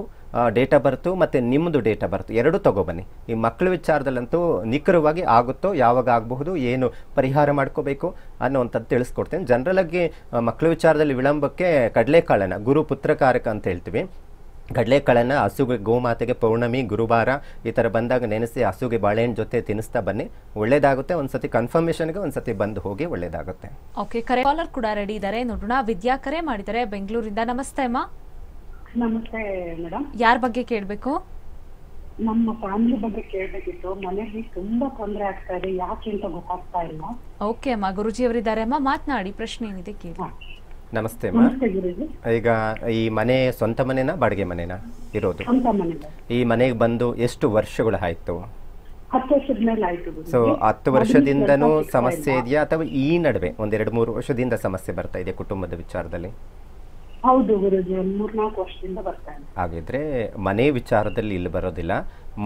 ಡೇಟ್ ಡೇಟಾ ಬರ್ತು ಮತ್ತು ನಿಮ್ಮದು ಡೇಟಾ ಬರ್ತು ಎರಡೂ ತೊಗೊಬನ್ನಿ ಈ ಮಕ್ಕಳ ವಿಚಾರದಲ್ಲಂತೂ ನಿಖರವಾಗಿ ಆಗುತ್ತೋ ಯಾವಾಗ ಆಗಬಹುದು ಏನು ಪರಿಹಾರ ಮಾಡ್ಕೋಬೇಕು ಅನ್ನೋವಂಥದ್ದು ತಿಳಿಸ್ಕೊಡ್ತೇನೆ ಜನರಲಾಗಿ ಮಕ್ಕಳ ವಿಚಾರದಲ್ಲಿ ವಿಳಂಬಕ್ಕೆ ಕಡಲೆಕಾಳನ ಗುರು ಪುತ್ರಕಾರಕ ಅಂತ ಹೇಳ್ತೀವಿ ಕಡಲೆಕಾಳನ್ನು ಹಸುಗೆ ಗೋಮಾತೆಗೆ ಪೌರ್ಣಮಿ ಗುರುವಾರ ಈ ಥರ ಬಂದಾಗ ನೆನೆಸಿ ಹಸುಗೆ ಬಾಳೆಹಣ್ಣು ಜೊತೆ ತಿನ್ನಿಸ್ತಾ ಬನ್ನಿ ಒಳ್ಳೇದಾಗುತ್ತೆ ಒಂದ್ಸತಿ ಗೆ ಒಂದ್ಸತಿ ಬಂದು ಹೋಗಿ ಒಳ್ಳೇದಾಗುತ್ತೆ ಓಕೆ ಕರೆ ಕಾಲರ್ ಕೂಡ ರೆಡಿ ಇದ್ದಾರೆ ನೋಡೋಣ ವಿದ್ಯಾ ಕರೆ ಮಾಡಿದ್ದಾರೆ ಬೆಂಗಳೂರಿಂದ ನಮಸ್ತೆ ಅಮ್ಮ ನಮಸ್ತೆ ಮೇಡಮ್ ಯಾರ ಬಗ್ಗೆ ಕೇಳಬೇಕು ನಮ್ಮ ಫ್ಯಾಮಿಲಿ ಬಗ್ಗೆ ಕೇಳಬೇಕಿತ್ತು ಮನೆಯಲ್ಲಿ ತುಂಬಾ ತೊಂದರೆ ಆಗ್ತಾ ಇದೆ ಯಾಕೆ ಅಂತ ಗೊತ್ತಾಗ್ತಾ ಇಲ್ಲ ಓಕೆ ಅಮ್ಮ ಗುರುಜಿ ಅವರಿದ್ದಾರೆ ಅಮ್ಮ ಮಾತನಾಡಿ ಪ್ರಶ್ನೆ ಏನಿದೆ ಕೇಳಿ ನಮಸ್ತೆ ಮಾ ಈಗ ಈ ಮನೆ ಸ್ವಂತ ಮನೆನಾ ಬಾಡಿಗೆ ಮನೆನಾ ಇರೋದು ಈ ಮನೆಗೆ ಬಂದು ಎಷ್ಟು ವರ್ಷಗಳು ಆಯ್ತು ಸೊ ಹತ್ತು ವರ್ಷದಿಂದನೂ ಸಮಸ್ಯೆ ಇದೆಯಾ ಅಥವಾ ಈ ನಡುವೆ ಒಂದೆರಡು ಮೂರು ವರ್ಷದಿಂದ ಸಮಸ್ಯೆ ಬರ್ತಾ ಇದೆ ಕುಟುಂಬದ ವಿಚಾರದಲ್ಲಿ ಹೌದು ಹಾಗಿದ್ರೆ ಮನೆ ವಿಚಾರದಲ್ಲಿ ಇಲ್ಲಿ ಬರೋದಿಲ್ಲ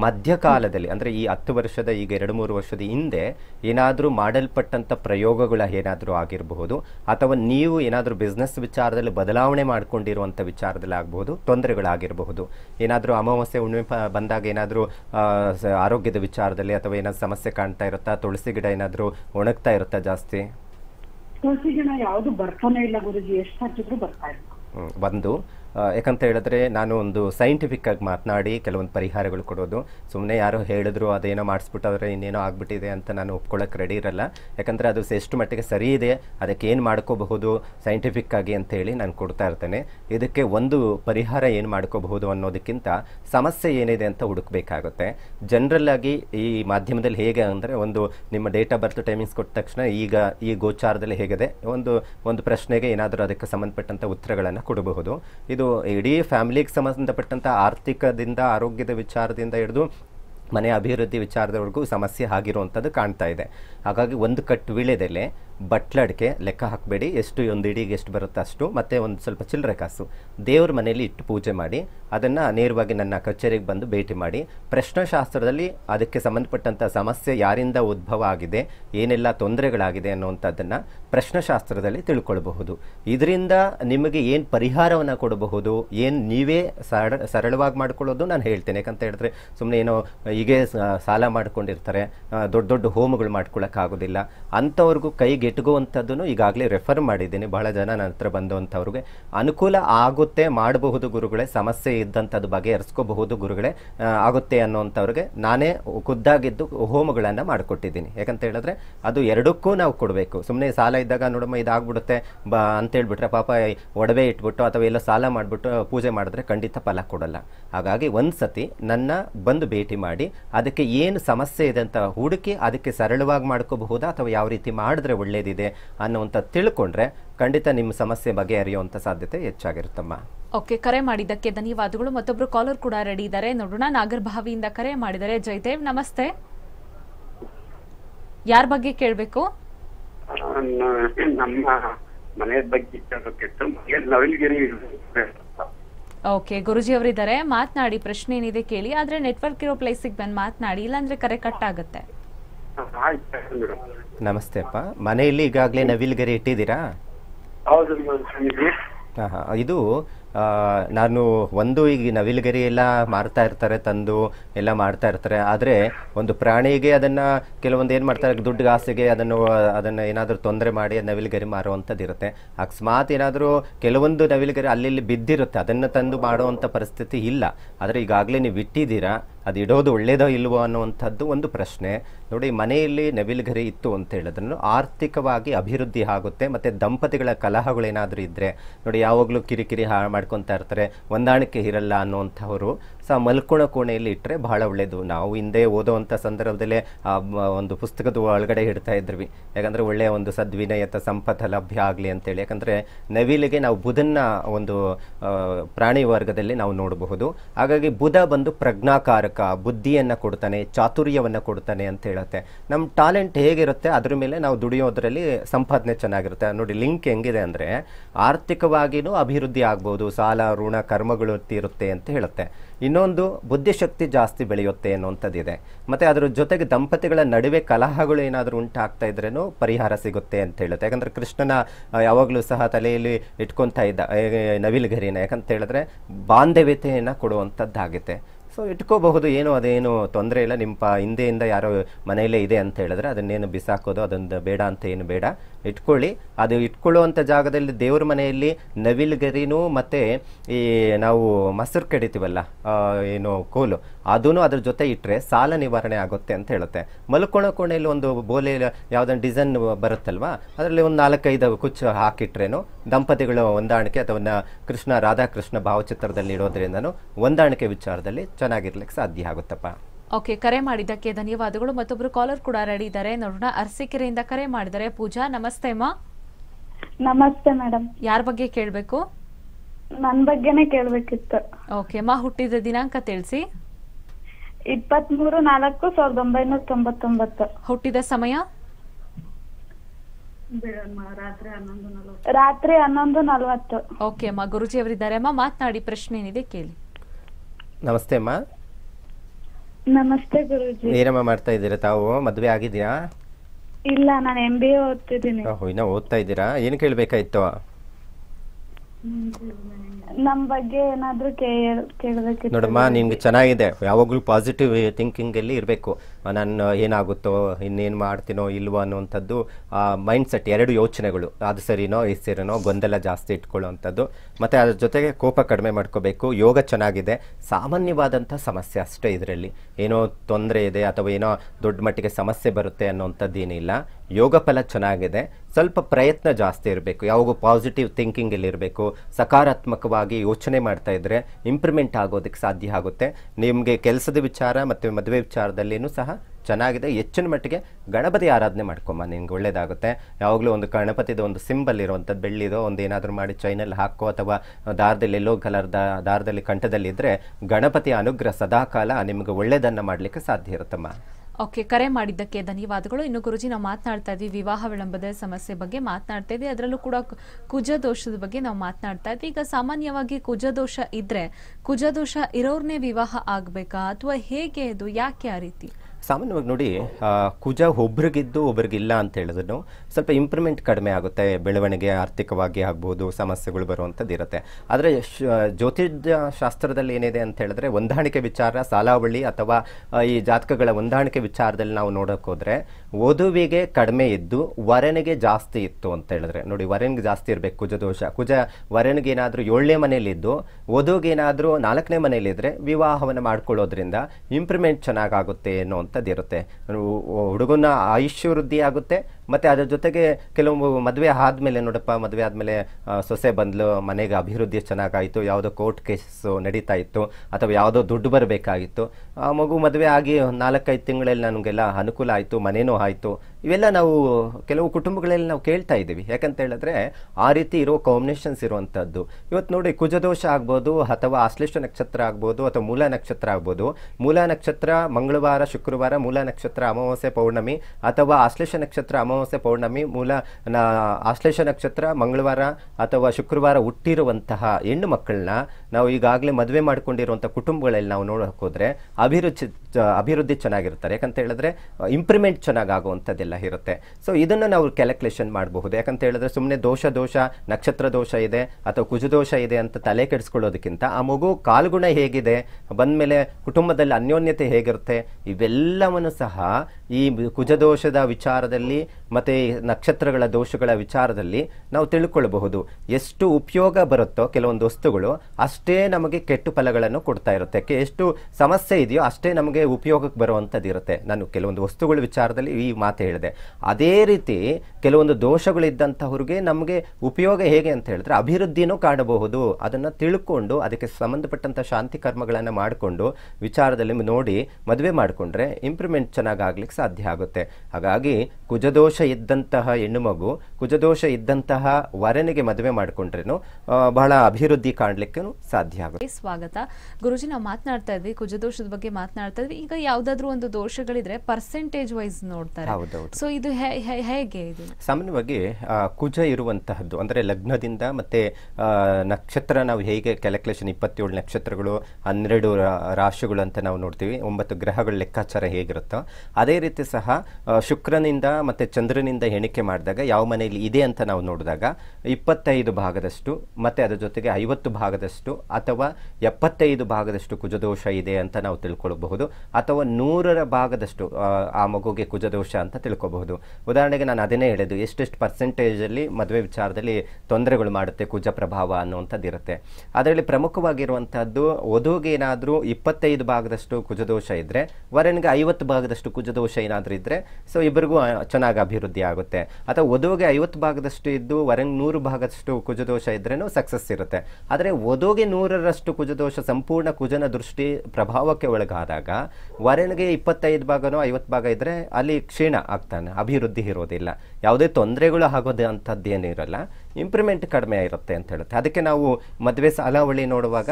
ಮಧ್ಯಕಾಲದಲ್ಲಿ ಅಂದ್ರೆ ಈ ಹತ್ತು ವರ್ಷದ ಈಗ ಎರಡು ಮೂರು ವರ್ಷದ ಹಿಂದೆ ಏನಾದರೂ ಮಾಡಲ್ಪಟ್ಟಂತ ಪ್ರಯೋಗಗಳ ಏನಾದ್ರೂ ಆಗಿರಬಹುದು ಅಥವಾ ನೀವು ಏನಾದರೂ ಬಿಸ್ನೆಸ್ ವಿಚಾರದಲ್ಲಿ ಬದಲಾವಣೆ ಮಾಡ್ಕೊಂಡಿರುವಂತಹ ವಿಚಾರದಲ್ಲಿ ಆಗಬಹುದು ತೊಂದರೆಗಳಾಗಿರಬಹುದು ಏನಾದರೂ ಅಮಾವಾಸ್ಯೆ ಹುಣ್ಣಿಮೆ ಬಂದಾಗ ಏನಾದರೂ ಆರೋಗ್ಯದ ವಿಚಾರದಲ್ಲಿ ಅಥವಾ ಏನಾದ್ರೂ ಸಮಸ್ಯೆ ಕಾಣ್ತಾ ಇರುತ್ತಾ ತುಳಸಿ ಗಿಡ ಏನಾದರೂ ಒಣಗ್ತಾ ಇರುತ್ತಾ ಜಾಸ್ತಿ ತುಳಸಿ ಗಿಡ ಯಾವುದು ಬರ್ತಾನೆ ಇಲ್ಲ ಗುರುಜಿ ಎಷ್ಟು ಹಚ್ಚಿದ್ರು ಬರ್ತಾ ಇಲ್ಲ ಬಂದು ಯಾಕಂತ ಹೇಳಿದ್ರೆ ನಾನು ಒಂದು ಸೈಂಟಿಫಿಕ್ಕಾಗಿ ಮಾತನಾಡಿ ಕೆಲವೊಂದು ಪರಿಹಾರಗಳು ಕೊಡೋದು ಸುಮ್ಮನೆ ಯಾರೋ ಹೇಳಿದ್ರು ಅದೇನೋ ಮಾಡಿಸ್ಬಿಟ್ಟವ್ರೆ ಇನ್ನೇನೋ ಆಗ್ಬಿಟ್ಟಿದೆ ಅಂತ ನಾನು ಒಪ್ಕೊಳ್ಳೋಕೆ ರೆಡಿ ಇರಲ್ಲ ಯಾಕಂದರೆ ಅದು ಎಷ್ಟು ಮಟ್ಟಿಗೆ ಸರಿ ಇದೆ ಅದಕ್ಕೆ ಏನು ಮಾಡ್ಕೋಬಹುದು ಸೈಂಟಿಫಿಕ್ಕಾಗಿ ಅಂತೇಳಿ ನಾನು ಕೊಡ್ತಾ ಇರ್ತೇನೆ ಇದಕ್ಕೆ ಒಂದು ಪರಿಹಾರ ಏನು ಮಾಡ್ಕೋಬಹುದು ಅನ್ನೋದಕ್ಕಿಂತ ಸಮಸ್ಯೆ ಏನಿದೆ ಅಂತ ಹುಡುಕಬೇಕಾಗುತ್ತೆ ಜನರಲ್ಲಾಗಿ ಈ ಮಾಧ್ಯಮದಲ್ಲಿ ಹೇಗೆ ಅಂದರೆ ಒಂದು ನಿಮ್ಮ ಡೇಟ್ ಆಫ್ ಬರ್ತ್ ಟೈಮಿಂಗ್ಸ್ ಕೊಟ್ಟ ತಕ್ಷಣ ಈಗ ಈ ಗೋಚಾರದಲ್ಲಿ ಹೇಗಿದೆ ಒಂದು ಒಂದು ಪ್ರಶ್ನೆಗೆ ಏನಾದರೂ ಅದಕ್ಕೆ ಸಂಬಂಧಪಟ್ಟಂಥ ಉತ್ತರಗಳನ್ನು ಕೊಡಬಹುದು ಇದು ಇದು ಇಡೀ ಫ್ಯಾಮಿಲಿಗೆ ಸಂಬಂಧಪಟ್ಟಂಥ ಆರ್ಥಿಕದಿಂದ ಆರೋಗ್ಯದ ವಿಚಾರದಿಂದ ಹಿಡಿದು ಮನೆ ಅಭಿವೃದ್ಧಿ ವಿಚಾರದವರೆಗೂ ಸಮಸ್ಯೆ ಆಗಿರುವಂಥದ್ದು ಕಾಣ್ತಾ ಇದೆ ಹಾಗಾಗಿ ಒಂದು ಕಟ್ ವೀಳ್ಯದೆಲೆ ಬಟ್ಲಡ್ಕೆ ಲೆಕ್ಕ ಹಾಕಬೇಡಿ ಎಷ್ಟು ಒಂದು ಇಡೀಗೆ ಎಷ್ಟು ಬರುತ್ತೆ ಅಷ್ಟು ಮತ್ತು ಒಂದು ಸ್ವಲ್ಪ ಚಿಲ್ಲರೆ ಕಾಸು ದೇವ್ರ ಮನೆಯಲ್ಲಿ ಇಟ್ಟು ಪೂಜೆ ಮಾಡಿ ಅದನ್ನು ನೇರವಾಗಿ ನನ್ನ ಕಚೇರಿಗೆ ಬಂದು ಭೇಟಿ ಮಾಡಿ ಪ್ರಶ್ನಶಾಸ್ತ್ರದಲ್ಲಿ ಅದಕ್ಕೆ ಸಂಬಂಧಪಟ್ಟಂಥ ಸಮಸ್ಯೆ ಯಾರಿಂದ ಉದ್ಭವ ಆಗಿದೆ ಏನೆಲ್ಲ ತೊಂದರೆಗಳಾಗಿದೆ ಅನ್ನುವಂಥದ್ದನ್ನು ಪ್ರಶ್ನಶಾಸ್ತ್ರದಲ್ಲಿ ತಿಳ್ಕೊಳ್ಬಹುದು ಇದರಿಂದ ನಿಮಗೆ ಏನು ಪರಿಹಾರವನ್ನು ಕೊಡಬಹುದು ಏನು ನೀವೇ ಸರಳ ಸರಳವಾಗಿ ಮಾಡ್ಕೊಳ್ಳೋದು ನಾನು ಹೇಳ್ತೇನೆ ಯಾಕಂತ ಹೇಳಿದ್ರೆ ಸುಮ್ಮನೆ ಏನೋ ಹೀಗೆ ಸಾಲ ಮಾಡ್ಕೊಂಡಿರ್ತಾರೆ ದೊಡ್ಡ ದೊಡ್ಡ ಹೋಮಗಳು ಮಾಡ್ಕೊಳ್ಳೋ ಮಾಡೋಕ್ಕಾಗೋದಿಲ್ಲ ಅಂಥವ್ರಿಗೂ ಕೈಗೆಟುಗುವಂಥದ್ದನ್ನು ಈಗಾಗಲೇ ರೆಫರ್ ಮಾಡಿದ್ದೀನಿ ಬಹಳ ಜನ ನನ್ನ ಹತ್ರ ಬಂದಂಥವ್ರಿಗೆ ಅನುಕೂಲ ಆಗುತ್ತೆ ಮಾಡಬಹುದು ಗುರುಗಳೇ ಸಮಸ್ಯೆ ಇದ್ದಂಥದ್ದು ಬಗೆಹರಿಸ್ಕೋಬಹುದು ಗುರುಗಳೇ ಆಗುತ್ತೆ ಅನ್ನೋವಂಥವ್ರಿಗೆ ನಾನೇ ಖುದ್ದಾಗಿದ್ದು ಹೋಮಗಳನ್ನು ಮಾಡಿಕೊಟ್ಟಿದ್ದೀನಿ ಯಾಕಂತ ಹೇಳಿದ್ರೆ ಅದು ಎರಡಕ್ಕೂ ನಾವು ಕೊಡಬೇಕು ಸುಮ್ಮನೆ ಸಾಲ ಇದ್ದಾಗ ನೋಡಮ್ಮ ಇದಾಗ್ಬಿಡುತ್ತೆ ಬ ಹೇಳ್ಬಿಟ್ರೆ ಪಾಪ ಒಡವೆ ಇಟ್ಬಿಟ್ಟು ಅಥವಾ ಎಲ್ಲ ಸಾಲ ಮಾಡಿಬಿಟ್ಟು ಪೂಜೆ ಮಾಡಿದ್ರೆ ಖಂಡಿತ ಫಲ ಕೊಡಲ್ಲ ಹಾಗಾಗಿ ಒಂದು ಸತಿ ನನ್ನ ಬಂದು ಭೇಟಿ ಮಾಡಿ ಅದಕ್ಕೆ ಏನು ಸಮಸ್ಯೆ ಇದೆ ಅಂತ ಹುಡುಕಿ ಅದಕ್ಕೆ ಸರಳವಾಗಿ ಮಾಡಿ ಮಾಡ್ಕೋಬಹುದಾ ಅಥವಾ ಯಾವ ರೀತಿ ಮಾಡಿದ್ರೆ ಒಳ್ಳೇದಿದೆ ಅನ್ನುವಂಥ ತಿಳ್ಕೊಂಡ್ರೆ ಖಂಡಿತ ನಿಮ್ಮ ಸಮಸ್ಯೆ ಬಗ್ಗೆ ಬಗೆಹರಿಯುವಂಥ ಸಾಧ್ಯತೆ ಹೆಚ್ಚಾಗಿರುತ್ತಮ್ಮ ಓಕೆ ಕರೆ ಮಾಡಿದ್ದಕ್ಕೆ ಧನ್ಯವಾದಗಳು ಮತ್ತೊಬ್ರು ಕಾಲರ್ ಕೂಡ ರೆಡಿ ಇದ್ದಾರೆ ನೋಡೋಣ ನಾಗರ್ಭಾವಿಯಿಂದ ಕರೆ ಮಾಡಿದರೆ ಜಯದೇವ್ ನಮಸ್ತೆ ಯಾರ ಬಗ್ಗೆ ಕೇಳಬೇಕು ನಮ್ಮ ಮನೆ ಬಗ್ಗೆ ಓಕೆ ಗುರುಜಿ ಅವರಿದ್ದಾರೆ ಮಾತನಾಡಿ ಪ್ರಶ್ನೆ ಏನಿದೆ ಕೇಳಿ ಆದ್ರೆ ನೆಟ್ವರ್ಕ್ ಇರೋ ಪ್ಲೇಸಿಗೆ ಬಂದು ಮಾತನಾಡಿ ಇಲ್ಲಾಂದ್ರೆ ಕರೆ ಕಟ್ ಆಗುತ್ತೆ ನಮಸ್ತೆ ಅಪ್ಪ ಮನೆಯಲ್ಲಿ ಈಗಾಗಲೇ ನವಿಲ್ಗರಿ ಇಟ್ಟಿದ್ದೀರಾ ಹೌದು ಇದು ನಾನು ಒಂದು ಈಗ ನವಿಲುಗರಿ ಎಲ್ಲ ಮಾರ್ತಾ ಇರ್ತಾರೆ ತಂದು ಎಲ್ಲ ಮಾಡ್ತಾ ಇರ್ತಾರೆ ಆದರೆ ಒಂದು ಪ್ರಾಣಿಗೆ ಅದನ್ನು ಕೆಲವೊಂದು ಏನು ಮಾಡ್ತಾರೆ ದುಡ್ಡು ಆಸೆಗೆ ಅದನ್ನು ಅದನ್ನು ಏನಾದರೂ ತೊಂದರೆ ಮಾಡಿ ನವಿಲುಗರಿ ಮಾರುವಂಥದ್ದು ಇರುತ್ತೆ ಅಕಸ್ಮಾತ್ ಏನಾದರೂ ಕೆಲವೊಂದು ನವಿಲುಗರಿ ಅಲ್ಲಿ ಬಿದ್ದಿರುತ್ತೆ ಅದನ್ನು ತಂದು ಮಾಡುವಂಥ ಪರಿಸ್ಥಿತಿ ಇಲ್ಲ ಆದರೆ ಈಗಾಗಲೇ ನೀವು ಇಟ್ಟಿದ್ದೀರಾ ಅದು ಇಡೋದು ಒಳ್ಳೇದೋ ಇಲ್ವೋ ಅನ್ನುವಂಥದ್ದು ಒಂದು ಪ್ರಶ್ನೆ ನೋಡಿ ಮನೆಯಲ್ಲಿ ನವಿಲುಗರಿ ಇತ್ತು ಅಂತ ಹೇಳಿದ್ರು ಆರ್ಥಿಕವಾಗಿ ಅಭಿವೃದ್ಧಿ ಆಗುತ್ತೆ ಮತ್ತು ದಂಪತಿಗಳ ಕಲಹಗಳೇನಾದರೂ ಇದ್ದರೆ ನೋಡಿ ಯಾವಾಗಲೂ ಕಿರಿಕಿರಿ ಹಾ ಮಾಡ್ಕೊತಾ ಇರ್ತಾರೆ ಹೊಂದಾಣಿಕೆ ಇರಲ್ಲ ಅನ್ನೋಂಥವ್ರು ಸಹ ಆ ಕೋಣೆಯಲ್ಲಿ ಇಟ್ಟರೆ ಬಹಳ ಒಳ್ಳೆಯದು ನಾವು ಹಿಂದೆ ಓದೋವಂಥ ಸಂದರ್ಭದಲ್ಲೇ ಆ ಒಂದು ಪುಸ್ತಕದ ಒಳಗಡೆ ಇಡ್ತಾ ಇದ್ವಿ ಯಾಕಂದರೆ ಒಳ್ಳೆಯ ಒಂದು ಸದ್ವಿನಯತ ಸಂಪದ ಲಭ್ಯ ಆಗಲಿ ಅಂತೇಳಿ ಯಾಕಂದರೆ ನವಿಲಿಗೆ ನಾವು ಬುಧನ ಒಂದು ಪ್ರಾಣಿ ವರ್ಗದಲ್ಲಿ ನಾವು ನೋಡಬಹುದು ಹಾಗಾಗಿ ಬುಧ ಬಂದು ಪ್ರಜ್ಞಾಕಾರಕ ಬುದ್ಧಿಯನ್ನು ಕೊಡ್ತಾನೆ ಚಾತುರ್ಯವನ್ನು ಕೊಡ್ತಾನೆ ಅಂತ ಹೇಳುತ್ತೆ ನಮ್ಮ ಟ್ಯಾಲೆಂಟ್ ಹೇಗಿರುತ್ತೆ ಅದ್ರ ಮೇಲೆ ನಾವು ದುಡಿಯೋದ್ರಲ್ಲಿ ಸಂಪಾದನೆ ಚೆನ್ನಾಗಿರುತ್ತೆ ನೋಡಿ ಲಿಂಕ್ ಹೆಂಗಿದೆ ಅಂದರೆ ಆರ್ಥಿಕವಾಗಿಯೂ ಅಭಿವೃದ್ಧಿ ಆಗ್ಬೋದು ಸಾಲ ಋಣ ಕರ್ಮಗಳು ಇರುತ್ತೆ ಅಂತ ಹೇಳುತ್ತೆ ಇನ್ನೊಂದು ಬುದ್ಧಿಶಕ್ತಿ ಜಾಸ್ತಿ ಬೆಳೆಯುತ್ತೆ ಅನ್ನುವಂಥದ್ದಿದೆ ಮತ್ತು ಅದರ ಜೊತೆಗೆ ದಂಪತಿಗಳ ನಡುವೆ ಕಲಹಗಳು ಏನಾದರೂ ಉಂಟಾಗ್ತಾ ಇದ್ರೂ ಪರಿಹಾರ ಸಿಗುತ್ತೆ ಅಂತ ಹೇಳುತ್ತೆ ಯಾಕಂದರೆ ಕೃಷ್ಣನ ಯಾವಾಗಲೂ ಸಹ ತಲೆಯಲ್ಲಿ ಇಟ್ಕೊತಾ ಇದ್ದ ನವಿಲುಗರಿನ ಯಾಕಂತ ಹೇಳಿದ್ರೆ ಬಾಂಧವ್ಯತೆಯನ್ನು ಕೊಡುವಂಥದ್ದಾಗುತ್ತೆ ಸೊ ಇಟ್ಕೋಬಹುದು ಏನು ಅದೇನು ತೊಂದರೆ ಇಲ್ಲ ನಿಮ್ಮ ಹಿಂದೆಯಿಂದ ಯಾರೋ ಮನೆಯಲ್ಲೇ ಇದೆ ಅಂತ ಹೇಳಿದ್ರೆ ಅದನ್ನೇನು ಬಿಸಾಕೋದು ಅದೊಂದು ಬೇಡ ಅಂತ ಏನು ಬೇಡ ಇಟ್ಕೊಳ್ಳಿ ಅದು ಇಟ್ಕೊಳ್ಳುವಂಥ ಜಾಗದಲ್ಲಿ ದೇವ್ರ ಮನೆಯಲ್ಲಿ ನವಿಲುಗರಿನೂ ಮತ್ತು ಈ ನಾವು ಮೊಸರು ಕಡಿತೀವಲ್ಲ ಏನು ಕೋಲು ಅದೂ ಅದ್ರ ಜೊತೆ ಇಟ್ಟರೆ ಸಾಲ ನಿವಾರಣೆ ಆಗುತ್ತೆ ಅಂತ ಹೇಳುತ್ತೆ ಮಲ್ಕೊಳ್ಳೋ ಕೋಣೆಯಲ್ಲಿ ಒಂದು ಬೋಲೆ ಯಾವುದೊಂದು ಡಿಸೈನ್ ಬರುತ್ತಲ್ವ ಅದರಲ್ಲಿ ಒಂದು ನಾಲ್ಕೈದು ಕುಚ್ಚು ಹಾಕಿಟ್ರೇನು ದಂಪತಿಗಳು ಹೊಂದಾಣಿಕೆ ಅಥವಾ ಕೃಷ್ಣ ರಾಧಾಕೃಷ್ಣ ಭಾವಚಿತ್ರದಲ್ಲಿ ಇಡೋದ್ರಿಂದನೂ ಹೊಂದಾಣಿಕೆ ವಿಚಾರದಲ್ಲಿ ಚೆನ್ನಾಗಿರ್ಲಿಕ್ಕೆ ಸಾಧ್ಯ ಆಗುತ್ತಪ್ಪ ಓಕೆ ಕರೆ ಮಾಡಿದ್ದಕ್ಕೆ ಧನ್ಯವಾದಗಳು ಮತ್ತೊಬ್ರು ಕಾಲರ್ ಕೂಡ ರೆಡಿ ಇದ್ದಾರೆ ನೋಡೋಣ ಅರಸೀಕೆರೆಯಿಂದ ಕರೆ ಮಾಡಿದರೆ ಪೂಜಾ ನಮಸ್ತೆ ಅಮ್ಮ ನಮಸ್ತೆ ಮೇಡಮ್ ಯಾರ ಬಗ್ಗೆ ಕೇಳಬೇಕು ನನ್ ಬಗ್ಗೆನೇ ಕೇಳ್ಬೇಕಿತ್ತು ಓಕೆ ಅಮ್ಮ ಹುಟ್ಟಿದ ದಿನಾಂಕ ತಿಳಿಸಿ ಇಪ್ಪತ್ಮೂರು ನಾಲ್ಕು ಸಾವಿರದ ಒಂಬೈನೂರ ತೊಂಬತ್ತೊಂಬತ್ತು ಹುಟ್ಟಿದ ಸಮಯ ರಾತ್ರಿ ಹನ್ನೊಂದು ನಲವತ್ತು ಓಕೆ ಅಮ್ಮ ಗುರುಜಿ ಅವರಿದ್ದಾರೆ ಅಮ್ಮ ಮಾತನಾಡಿ ಪ್ರಶ್ನೆ ಏನಿದೆ ಕೇಳಿ ನಮಸ್ತೆ ಅಮ್ಮ ನಮಸ್ತೆ ಗುರುಜಿ ಏನಮ್ಮ ಮಾಡ್ತಾ ಇದ್ದೀರಾ ತಾವು ಮದುವೆ ಆಗಿದ್ಯಾ ಇಲ್ಲ ನಾನು ಎಂ ಬಿ ಎ ಓದ್ತಿದ್ದೀನಿ ಇನ್ನ ಓದ್ತಾ ಇದ್ದೀರಾ ಏನು ಕೇಳಬೇಕಾಗಿತ್ತು ನಮ್ ಬಗ್ಗೆ ಏನಾದ್ರೂ ಕೇಳಬೇಕು ನೋಡಮ್ಮ ನಿಮ್ಗೆ ಚೆನ್ನಾಗಿದೆ ಯಾವಾಗಲೂ ಪಾಸಿಟಿವ್ ಥಿಂಕಿಂಗ್ ಅಲ್ಲಿ ಇರಬೇಕು ನಾನು ಏನಾಗುತ್ತೋ ಇನ್ನೇನು ಮಾಡ್ತೀನೋ ಇಲ್ವೋ ಅನ್ನುವಂಥದ್ದು ಮೈಂಡ್ ಸೆಟ್ ಎರಡು ಯೋಚನೆಗಳು ಅದು ಸರಿನೋ ಇದು ಸರಿನೋ ಗೊಂದಲ ಜಾಸ್ತಿ ಇಟ್ಕೊಳ್ಳೋವಂಥದ್ದು ಮತ್ತು ಅದ್ರ ಜೊತೆಗೆ ಕೋಪ ಕಡಿಮೆ ಮಾಡ್ಕೋಬೇಕು ಯೋಗ ಚೆನ್ನಾಗಿದೆ ಸಾಮಾನ್ಯವಾದಂಥ ಸಮಸ್ಯೆ ಅಷ್ಟೇ ಇದರಲ್ಲಿ ಏನೋ ತೊಂದರೆ ಇದೆ ಅಥವಾ ಏನೋ ದೊಡ್ಡ ಮಟ್ಟಿಗೆ ಸಮಸ್ಯೆ ಬರುತ್ತೆ ಅನ್ನೋವಂಥದ್ದು ಏನಿಲ್ಲ ಯೋಗ ಫಲ ಚೆನ್ನಾಗಿದೆ ಸ್ವಲ್ಪ ಪ್ರಯತ್ನ ಜಾಸ್ತಿ ಇರಬೇಕು ಯಾವಾಗೂ ಪಾಸಿಟಿವ್ ಇರಬೇಕು ಸಕಾರಾತ್ಮಕವಾಗಿ ಯೋಚನೆ ಮಾಡ್ತಾ ಇದ್ದರೆ ಇಂಪ್ರೂವ್ಮೆಂಟ್ ಆಗೋದಕ್ಕೆ ಸಾಧ್ಯ ಆಗುತ್ತೆ ನಿಮಗೆ ಕೆಲಸದ ವಿಚಾರ ಮತ್ತು ಮದುವೆ ವಿಚಾರದಲ್ಲಿಯೂ ಸಹ ಚೆನ್ನಾಗಿದೆ ಹೆಚ್ಚಿನ ಮಟ್ಟಿಗೆ ಗಣಪತಿ ಆರಾಧನೆ ಮಾಡ್ಕೊಂಬ ನಿಮ್ಗೆ ಒಳ್ಳೇದಾಗುತ್ತೆ ಯಾವಾಗಲೂ ಒಂದು ಗಣಪತಿದ ಒಂದು ಸಿಂಬಲ್ ಇರುವಂಥದ್ದು ಬೆಳ್ಳಿದೋ ಒಂದು ಏನಾದರೂ ಮಾಡಿ ಚೈನಲ್ಲಿ ಹಾಕೋ ಅಥವಾ ದಾರದಲ್ಲಿ ಎಲ್ಲೋ ಕಲರ್ ದಾರದಲ್ಲಿ ಇದ್ದರೆ ಗಣಪತಿಯ ಅನುಗ್ರಹ ಸದಾಕಾಲ ನಿಮಗೆ ಒಳ್ಳೆಯದನ್ನು ಮಾಡಲಿಕ್ಕೆ ಸಾಧ್ಯ ಇರುತ್ತಮ್ಮ ಓಕೆ ಕರೆ ಮಾಡಿದ್ದಕ್ಕೆ ಧನ್ಯವಾದಗಳು ಇನ್ನು ಗುರುಜಿ ನಾವು ಮಾತನಾಡ್ತಾ ಇದ್ವಿ ವಿವಾಹ ವಿಳಂಬದ ಸಮಸ್ಯೆ ಬಗ್ಗೆ ಮಾತನಾಡ್ತಾ ಇದ್ವಿ ಅದರಲ್ಲೂ ಕೂಡ ಕುಜ ದೋಷದ ಬಗ್ಗೆ ನಾವು ಮಾತನಾಡ್ತಾ ಇದ್ವಿ ಈಗ ಸಾಮಾನ್ಯವಾಗಿ ಕುಜ ದೋಷ ಇದ್ರೆ ಕುಜ ದೋಷ ಇರೋರ್ನೇ ವಿವಾಹ ಆಗ್ಬೇಕಾ ಅಥವಾ ಹೇಗೆ ಅದು ಯಾಕೆ ಆ ರೀತಿ ಸಾಮಾನ್ಯವಾಗಿ ನೋಡಿ ಕುಜ ಒಬ್ರಿಗಿದ್ದು ಒಬ್ರಿಗಿಲ್ಲ ಅಂತ ಹೇಳಿದ್ರು ಸ್ವಲ್ಪ ಇಂಪ್ರೂವ್ಮೆಂಟ್ ಕಡಿಮೆ ಆಗುತ್ತೆ ಬೆಳವಣಿಗೆ ಆರ್ಥಿಕವಾಗಿ ಆಗ್ಬೋದು ಸಮಸ್ಯೆಗಳು ಬರುವಂಥದ್ದು ಇರುತ್ತೆ ಆದರೆ ಜ್ಯೋತಿಷ್ಯ ಶಾಸ್ತ್ರದಲ್ಲಿ ಏನಿದೆ ಅಂತ ಹೇಳಿದ್ರೆ ಹೊಂದಾಣಿಕೆ ವಿಚಾರ ಸಾಲಾವಳಿ ಅಥವಾ ಈ ಜಾತಕಗಳ ಹೊಂದಾಣಿಕೆ ವಿಚಾರದಲ್ಲಿ ನಾವು ನೋಡೋಕ್ಕೋದ್ರೆ ವಧುವಿಗೆ ಕಡಿಮೆ ಇದ್ದು ವರನಿಗೆ ಜಾಸ್ತಿ ಇತ್ತು ಅಂತ ಹೇಳಿದ್ರೆ ನೋಡಿ ವರನಿಗೆ ಜಾಸ್ತಿ ಇರಬೇಕು ಕುಜದೋಷ ಕುಜ ವರನಿಗೇನಾದರೂ ಏಳನೇ ಮನೆಯಲ್ಲಿದ್ದು ವಧುಗೇನಾದರೂ ನಾಲ್ಕನೇ ಮನೆಯಲ್ಲಿದ್ದರೆ ವಿವಾಹವನ್ನು ಮಾಡ್ಕೊಳ್ಳೋದ್ರಿಂದ ಇಂಪ್ರೂವ್ಮೆಂಟ್ ಚೆನ್ನಾಗಾಗುತ್ತೆ ಅನ್ನೋ ಅಂಥದ್ದು ಇರುತ್ತೆ ಹುಡುಗನ ಆಯುಷ್ಯ ವೃದ್ಧಿ ಆಗುತ್ತೆ ಮತ್ತು ಅದರ ಜೊತೆಗೆ ಕೆಲವು ಮದುವೆ ಆದಮೇಲೆ ನೋಡಪ್ಪ ಮದುವೆ ಆದಮೇಲೆ ಸೊಸೆ ಬಂದ್ಲು ಮನೆಗೆ ಅಭಿವೃದ್ಧಿ ಚೆನ್ನಾಗಾಯಿತು ಯಾವುದೋ ಕೋರ್ಟ್ ಕೇಸು ನಡೀತಾ ಇತ್ತು ಅಥವಾ ಯಾವುದೋ ದುಡ್ಡು ಬರಬೇಕಾಗಿತ್ತು ಆ ಮಗು ಮದುವೆ ಆಗಿ ನಾಲ್ಕೈದು ತಿಂಗಳಲ್ಲಿ ನನಗೆಲ್ಲ ಅನುಕೂಲ ಆಯಿತು ಮನೇನೂ ಆಯಿತು ಇವೆಲ್ಲ ನಾವು ಕೆಲವು ಕುಟುಂಬಗಳಲ್ಲಿ ನಾವು ಕೇಳ್ತಾ ಇದ್ದೀವಿ ಯಾಕಂತ ಹೇಳಿದ್ರೆ ಆ ರೀತಿ ಇರೋ ಕಾಂಬಿನೇಷನ್ಸ್ ಇರುವಂಥದ್ದು ಇವತ್ತು ನೋಡಿ ಕುಜದೋಷ ಆಗ್ಬೋದು ಅಥವಾ ಆಶ್ಲೇಷ ನಕ್ಷತ್ರ ಆಗ್ಬೋದು ಅಥವಾ ಮೂಲ ನಕ್ಷತ್ರ ಆಗ್ಬೋದು ಮೂಲ ನಕ್ಷತ್ರ ಮಂಗಳವಾರ ಶುಕ್ರವಾರ ಮೂಲ ನಕ್ಷತ್ರ ಅಮಾವಾಸ್ಯೆ ಪೌರ್ಣಮಿ ಅಥವಾ ಆಶ್ಲೇಷ ನಕ್ಷತ್ರ ಅಮಾವಾಸ್ಯೆ ಪೌರ್ಣಮಿ ಮೂಲ ಆಶ್ಲೇಷ ನಕ್ಷತ್ರ ಮಂಗಳವಾರ ಅಥವಾ ಶುಕ್ರವಾರ ಹುಟ್ಟಿರುವಂತಹ ಹೆಣ್ಣು ಮಕ್ಕಳನ್ನ ನಾವು ಈಗಾಗಲೇ ಮದುವೆ ಮಾಡಿಕೊಂಡಿರುವಂಥ ಕುಟುಂಬಗಳಲ್ಲಿ ನಾವು ನೋಡೋಕೆ ಹೋದರೆ ಅಭಿರುಚಿ ಅಭಿವೃದ್ಧಿ ಚೆನ್ನಾಗಿರ್ತಾರೆ ಯಾಕಂತ ಹೇಳಿದ್ರೆ ಇಂಪ್ರೂವ್ಮೆಂಟ್ ಆಗುವಂಥದ್ದೆಲ್ಲ ಎಲ್ಲ ಇರುತ್ತೆ ಸೊ ಇದನ್ನು ನಾವು ಕ್ಯಾಲ್ಕುಲೇಷನ್ ಮಾಡಬಹುದು ಯಾಕಂತ ಹೇಳಿದ್ರೆ ಸುಮ್ಮನೆ ದೋಷ ದೋಷ ನಕ್ಷತ್ರ ದೋಷ ಇದೆ ಅಥವಾ ಕುಜದೋಷ ಇದೆ ಅಂತ ತಲೆ ಕೆಡಿಸ್ಕೊಳ್ಳೋದಕ್ಕಿಂತ ಆ ಮಗು ಕಾಲ್ಗುಣ ಹೇಗಿದೆ ಬಂದ ಮೇಲೆ ಕುಟುಂಬದಲ್ಲಿ ಅನ್ಯೋನ್ಯತೆ ಹೇಗಿರುತ್ತೆ ಇವೆಲ್ಲವನ್ನು ಸಹ ಈ ಕುಜದೋಷದ ವಿಚಾರದಲ್ಲಿ ಮತ್ತು ನಕ್ಷತ್ರಗಳ ದೋಷಗಳ ವಿಚಾರದಲ್ಲಿ ನಾವು ತಿಳ್ಕೊಳ್ಬಹುದು ಎಷ್ಟು ಉಪಯೋಗ ಬರುತ್ತೋ ಕೆಲವೊಂದು ವಸ್ತುಗಳು ಅಷ್ಟೇ ನಮಗೆ ಕೆಟ್ಟು ಫಲಗಳನ್ನು ಕೊಡ್ತಾ ಇರುತ್ತೆ ಎಷ್ಟು ಸಮಸ್ಯೆ ಇದೆಯೋ ಅಷ್ಟೇ ನಮಗೆ ಉಪಯೋಗಕ್ಕೆ ಬರುವಂಥದ್ದು ಇರುತ್ತೆ ನಾನು ಕೆಲವೊಂದು ವಸ್ತುಗಳ ವಿಚಾರದಲ್ಲಿ ಈ ಮಾತು ಹೇಳಿದೆ ಅದೇ ರೀತಿ ಕೆಲವೊಂದು ದೋಷಗಳಿದ್ದಂಥವ್ರಿಗೆ ನಮಗೆ ಉಪಯೋಗ ಹೇಗೆ ಅಂತ ಹೇಳಿದ್ರೆ ಅಭಿವೃದ್ಧಿನೂ ಕಾಣಬಹುದು ಅದನ್ನು ತಿಳ್ಕೊಂಡು ಅದಕ್ಕೆ ಸಂಬಂಧಪಟ್ಟಂಥ ಶಾಂತಿ ಕರ್ಮಗಳನ್ನು ಮಾಡಿಕೊಂಡು ವಿಚಾರದಲ್ಲಿ ನೋಡಿ ಮದುವೆ ಮಾಡಿಕೊಂಡ್ರೆ ಇಂಪ್ರೂವ್ಮೆಂಟ್ ಚೆನ್ನಾಗಾಗ್ಲಿಕ್ಕೆ ಸಾಧ್ಯ ಆಗುತ್ತೆ ಹಾಗಾಗಿ ಕುಜದೋಷ ಇದ್ದಂತಹ ಮಗು ಕುಜದೋಷ ಇದ್ದಂತಹ ವರನಿಗೆ ಮದುವೆ ಮಾಡಿಕೊಂಡ್ರೇನು ಬಹಳ ಅಭಿವೃದ್ಧಿ ಕಾಣ್ಲಿಕ್ಕೆ ಸಾಧ್ಯ ಆಗುತ್ತೆ ಸ್ವಾಗತ ಗುರುಜಿ ನಾವು ಮಾತನಾಡ್ತಾ ಇದ್ವಿ ಕುಜದೋಷದ ಬಗ್ಗೆ ಮಾತನಾಡ್ತಾ ಇದ್ವಿ ಈಗ ಯಾವ್ದಾದ್ರು ಒಂದು ದೋಷಗಳಿದ್ರೆ ಪರ್ಸೆಂಟೇಜ್ ವೈಸ್ ನೋಡ್ತಾರೆ ಸೊ ಇದು ಹೇಗೆ ಇದು ಸಾಮಾನ್ಯವಾಗಿ ಕುಜ ಇರುವಂತಹದ್ದು ಅಂದ್ರೆ ಲಗ್ನದಿಂದ ಮತ್ತೆ ನಕ್ಷತ್ರ ನಾವು ಹೇಗೆ ಕ್ಯಾಲ್ಕುಲೇಷನ್ ಇಪ್ಪತ್ತೇಳು ನಕ್ಷತ್ರಗಳು ಹನ್ನೆರಡು ರಾಶಿಗಳು ಅಂತ ನಾವು ನೋಡ್ತೀವಿ ಒಂಬತ್ತು ಗ್ರಹಗಳ ಲೆಕ್ಕಾಚಾರ ಹೇಗಿರುತ್ತೋ ಅದೇ ರೀತಿ ಸಹ ಶುಕ್ರನಿಂದ ಮತ್ತೆ ಚಂದ್ರ ಚಂದ್ರನಿಂದ ಎಣಿಕೆ ಮಾಡಿದಾಗ ಯಾವ ಮನೆಯಲ್ಲಿ ಇದೆ ಅಂತ ನಾವು ನೋಡಿದಾಗ ಇಪ್ಪತ್ತೈದು ಭಾಗದಷ್ಟು ಮತ್ತು ಅದರ ಜೊತೆಗೆ ಐವತ್ತು ಭಾಗದಷ್ಟು ಅಥವಾ ಎಪ್ಪತ್ತೈದು ಭಾಗದಷ್ಟು ಕುಜದೋಷ ಇದೆ ಅಂತ ನಾವು ತಿಳ್ಕೊಳ್ಬಹುದು ಅಥವಾ ನೂರರ ಭಾಗದಷ್ಟು ಆ ಮಗುಗೆ ಕುಜದೋಷ ಅಂತ ತಿಳ್ಕೊಬಹುದು ಉದಾಹರಣೆಗೆ ನಾನು ಅದನ್ನೇ ಹೇಳೋದು ಎಷ್ಟೆಷ್ಟು ಪರ್ಸೆಂಟೇಜಲ್ಲಿ ಮದುವೆ ವಿಚಾರದಲ್ಲಿ ತೊಂದರೆಗಳು ಮಾಡುತ್ತೆ ಕುಜ ಪ್ರಭಾವ ಅನ್ನುವಂಥದ್ದು ಇರುತ್ತೆ ಅದರಲ್ಲಿ ಪ್ರಮುಖವಾಗಿರುವಂಥದ್ದು ವಧುವಿಗೆ ಏನಾದರೂ ಇಪ್ಪತ್ತೈದು ಭಾಗದಷ್ಟು ಕುಜದೋಷ ಇದ್ದರೆ ವರನಿಗೆ ಐವತ್ತು ಭಾಗದಷ್ಟು ಕುಜದೋಷ ಏನಾದರೂ ಇದ್ದರೆ ಸೊ ಇಬ್ಬರಿಗೂ ಚೆನ್ನಾಗಿ ಅಭಿವೃದ್ಧಿ ಅಭಿವೃದ್ಧಿ ಆಗುತ್ತೆ ಅಥವಾ ವಧುವಿಗೆ ಐವತ್ತು ಭಾಗದಷ್ಟು ಇದ್ದು ವರಂಗ್ ನೂರು ಭಾಗದಷ್ಟು ಕುಜದೋಷ ಇದ್ರೇನೂ ಸಕ್ಸಸ್ ಇರುತ್ತೆ ಆದರೆ ವಧುವಿಗೆ ನೂರರಷ್ಟು ಕುಜದೋಷ ಸಂಪೂರ್ಣ ಕುಜನ ದೃಷ್ಟಿ ಪ್ರಭಾವಕ್ಕೆ ಒಳಗಾದಾಗ ವರನಿಗೆ ಇಪ್ಪತ್ತೈದು ಭಾಗನೋ ಐವತ್ತು ಭಾಗ ಇದ್ದರೆ ಅಲ್ಲಿ ಕ್ಷೀಣ ಆಗ್ತಾನೆ ಅಭಿವೃದ್ಧಿ ಇರೋದಿಲ್ಲ ಯಾವುದೇ ತೊಂದರೆಗಳು ಆಗೋದು ಅಂಥದ್ದೇನಿರಲ್ಲ ಇಂಪ್ರೂವ್ಮೆಂಟ್ ಕಡಿಮೆ ಇರುತ್ತೆ ಅಂತ ಹೇಳುತ್ತೆ ಅದಕ್ಕೆ ನಾವು ಮದುವೆ ಸಾಲಾವಳಿ ನೋಡುವಾಗ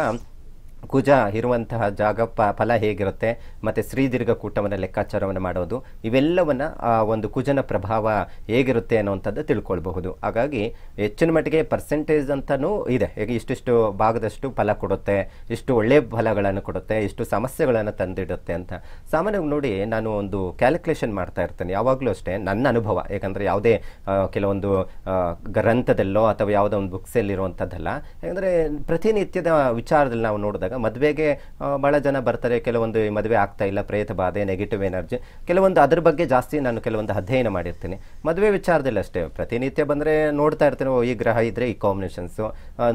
ಕುಜ ಇರುವಂತಹ ಜಾಗ ಪ ಫಲ ಹೇಗಿರುತ್ತೆ ಮತ್ತು ಶ್ರೀದೀರ್ಘ ಕೂಟವನ್ನು ಲೆಕ್ಕಾಚಾರವನ್ನು ಮಾಡೋದು ಇವೆಲ್ಲವನ್ನು ಆ ಒಂದು ಕುಜನ ಪ್ರಭಾವ ಹೇಗಿರುತ್ತೆ ಅನ್ನೋವಂಥದ್ದು ತಿಳ್ಕೊಳ್ಬಹುದು ಹಾಗಾಗಿ ಹೆಚ್ಚಿನ ಮಟ್ಟಿಗೆ ಪರ್ಸೆಂಟೇಜ್ ಅಂತಲೂ ಇದೆ ಈಗ ಇಷ್ಟಿಷ್ಟು ಭಾಗದಷ್ಟು ಫಲ ಕೊಡುತ್ತೆ ಇಷ್ಟು ಒಳ್ಳೆಯ ಫಲಗಳನ್ನು ಕೊಡುತ್ತೆ ಇಷ್ಟು ಸಮಸ್ಯೆಗಳನ್ನು ತಂದಿಡುತ್ತೆ ಅಂತ ಸಾಮಾನ್ಯವಾಗಿ ನೋಡಿ ನಾನು ಒಂದು ಕ್ಯಾಲ್ಕುಲೇಷನ್ ಮಾಡ್ತಾ ಇರ್ತೇನೆ ಯಾವಾಗಲೂ ಅಷ್ಟೇ ನನ್ನ ಅನುಭವ ಯಾಕಂದರೆ ಯಾವುದೇ ಕೆಲವೊಂದು ಗ್ರಂಥದಲ್ಲೋ ಅಥವಾ ಯಾವುದೋ ಒಂದು ಬುಕ್ಸಲ್ಲಿರುವಂಥದ್ದಲ್ಲ ಯಾಕಂದರೆ ಪ್ರತಿನಿತ್ಯದ ವಿಚಾರದಲ್ಲಿ ನಾವು ನೋಡಿದಾಗ ಬಂದಾಗ ಮದುವೆಗೆ ಭಾಳ ಜನ ಬರ್ತಾರೆ ಕೆಲವೊಂದು ಮದುವೆ ಆಗ್ತಾ ಇಲ್ಲ ಪ್ರೇತ ಬಾಧೆ ನೆಗೆಟಿವ್ ಎನರ್ಜಿ ಕೆಲವೊಂದು ಅದ್ರ ಬಗ್ಗೆ ಜಾಸ್ತಿ ನಾನು ಕೆಲವೊಂದು ಅಧ್ಯಯನ ಮಾಡಿರ್ತೀನಿ ಮದುವೆ ವಿಚಾರದಲ್ಲಿ ಅಷ್ಟೇ ಪ್ರತಿನಿತ್ಯ ಬಂದರೆ ನೋಡ್ತಾ ಇರ್ತೀನಿ ಈ ಗ್ರಹ ಇದ್ದರೆ ಈ ಕಾಂಬಿನೇಷನ್ಸು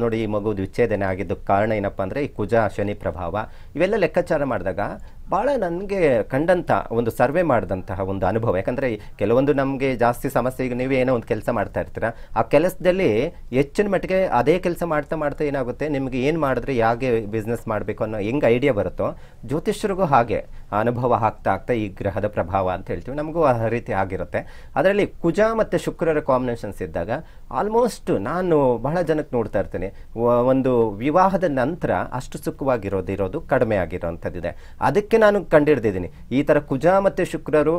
ನೋಡಿ ಈ ಮಗುದು ವಿಚ್ಛೇದನೆ ಆಗಿದ್ದಕ್ಕೆ ಕಾರಣ ಏನಪ್ಪ ಅಂದರೆ ಈ ಕುಜ ಶನಿ ಪ್ರಭಾವ ಇವೆಲ್ಲ ಲೆಕ್ಕಾಚಾರ ಮಾಡಿದಾಗ ಭಾಳ ನನಗೆ ಕಂಡಂಥ ಒಂದು ಸರ್ವೆ ಮಾಡಿದಂತಹ ಒಂದು ಅನುಭವ ಯಾಕಂದರೆ ಕೆಲವೊಂದು ನಮಗೆ ಜಾಸ್ತಿ ಸಮಸ್ಯೆ ಈಗ ಏನೋ ಒಂದು ಕೆಲಸ ಮಾಡ್ತಾ ಇರ್ತೀರ ಆ ಕೆಲಸದಲ್ಲಿ ಹೆಚ್ಚಿನ ಮಟ್ಟಿಗೆ ಅದೇ ಕೆಲಸ ಮಾಡ್ತಾ ಮಾಡ್ತಾ ಏನಾಗುತ್ತೆ ನಿಮಗೆ ಏನು ಮಾಡಿದ್ರೆ ಹೇಗೆ ಬಿಸ್ನೆಸ್ ಮಾಡಬೇಕು ಅನ್ನೋ ಹೆಂಗೆ ಐಡಿಯಾ ಬರುತ್ತೋ ಜ್ಯೋತಿಷ್ಯರಿಗೂ ಹಾಗೆ ಅನುಭವ ಆಗ್ತಾ ಆಗ್ತಾ ಈ ಗ್ರಹದ ಪ್ರಭಾವ ಅಂತ ಹೇಳ್ತೀವಿ ನಮಗೂ ಆ ರೀತಿ ಆಗಿರುತ್ತೆ ಅದರಲ್ಲಿ ಕುಜ ಮತ್ತು ಶುಕ್ರರ ಕಾಂಬಿನೇಷನ್ಸ್ ಇದ್ದಾಗ ಆಲ್ಮೋಸ್ಟ್ ನಾನು ಬಹಳ ಜನಕ್ಕೆ ನೋಡ್ತಾ ಇರ್ತೇನೆ ಒಂದು ವಿವಾಹದ ನಂತರ ಅಷ್ಟು ಸುಖವಾಗಿರೋದಿರೋದು ಕಡಿಮೆ ಆಗಿರೋವಂಥದ್ದಿದೆ ಅದಕ್ಕೆ ನಾನು ಕಂಡಿಡ್ದಿದ್ದೀನಿ ಈ ಥರ ಕುಜ ಮತ್ತು ಶುಕ್ರರು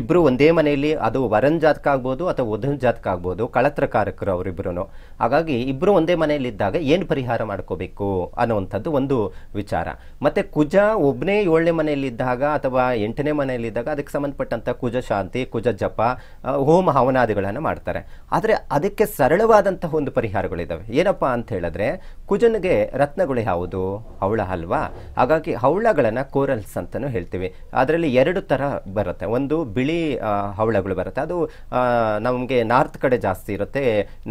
ಇಬ್ಬರು ಒಂದೇ ಮನೆಯಲ್ಲಿ ಅದು ವರನ್ ಜಾತಕ ಆಗ್ಬೋದು ಅಥವಾ ವಧುನ್ ಜಾತಕ ಆಗ್ಬೋದು ಕಳತ್ರಕಾರಕರು ಅವರಿಬ್ಬರು ಹಾಗಾಗಿ ಇಬ್ಬರು ಒಂದೇ ಮನೆಯಲ್ಲಿದ್ದಾಗ ಏನು ಪರಿಹಾರ ಮಾಡ್ಕೋಬೇಕು ಅನ್ನುವಂಥದ್ದು ಒಂದು ವಿಚಾರ ಮತ್ತು ಕುಜ ಒಬ್ಬನೇ ಏಳನೇ ಮನೆಯಲ್ಲಿದ್ದಾಗ ಅಥವಾ ಎಂಟನೇ ಮನೆಯಲ್ಲಿದ್ದಾಗ ಅದಕ್ಕೆ ಸಂಬಂಧಪಟ್ಟಂಥ ಕುಜ ಶಾಂತಿ ಕುಜ ಜಪ ಹೋಮ ಹವನಾದಿಗಳನ್ನು ಮಾಡ್ತಾರೆ ಆದರೆ ಅದಕ್ಕೆ ಸರಳವಾದಂತಹ ಒಂದು ಪರಿಹಾರಗಳಿದ್ದಾವೆ ಏನಪ್ಪ ಅಂತ ಹೇಳಿದ್ರೆ ಕುಜನಿಗೆ ರತ್ನಗಳು ಯಾವುದು ಹವಳ ಅಲ್ವಾ ಹಾಗಾಗಿ ಹವಳಗಳನ್ನು ಕೋರಲ್ಸ್ ಅಂತಲೂ ಹೇಳ್ತೀವಿ ಅದರಲ್ಲಿ ಎರಡು ಥರ ಬರುತ್ತೆ ಒಂದು ಬಿಳಿ ಹವಳಗಳು ಬರುತ್ತೆ ಅದು ನಮಗೆ ನಾರ್ತ್ ಕಡೆ ಜಾಸ್ತಿ ಇರುತ್ತೆ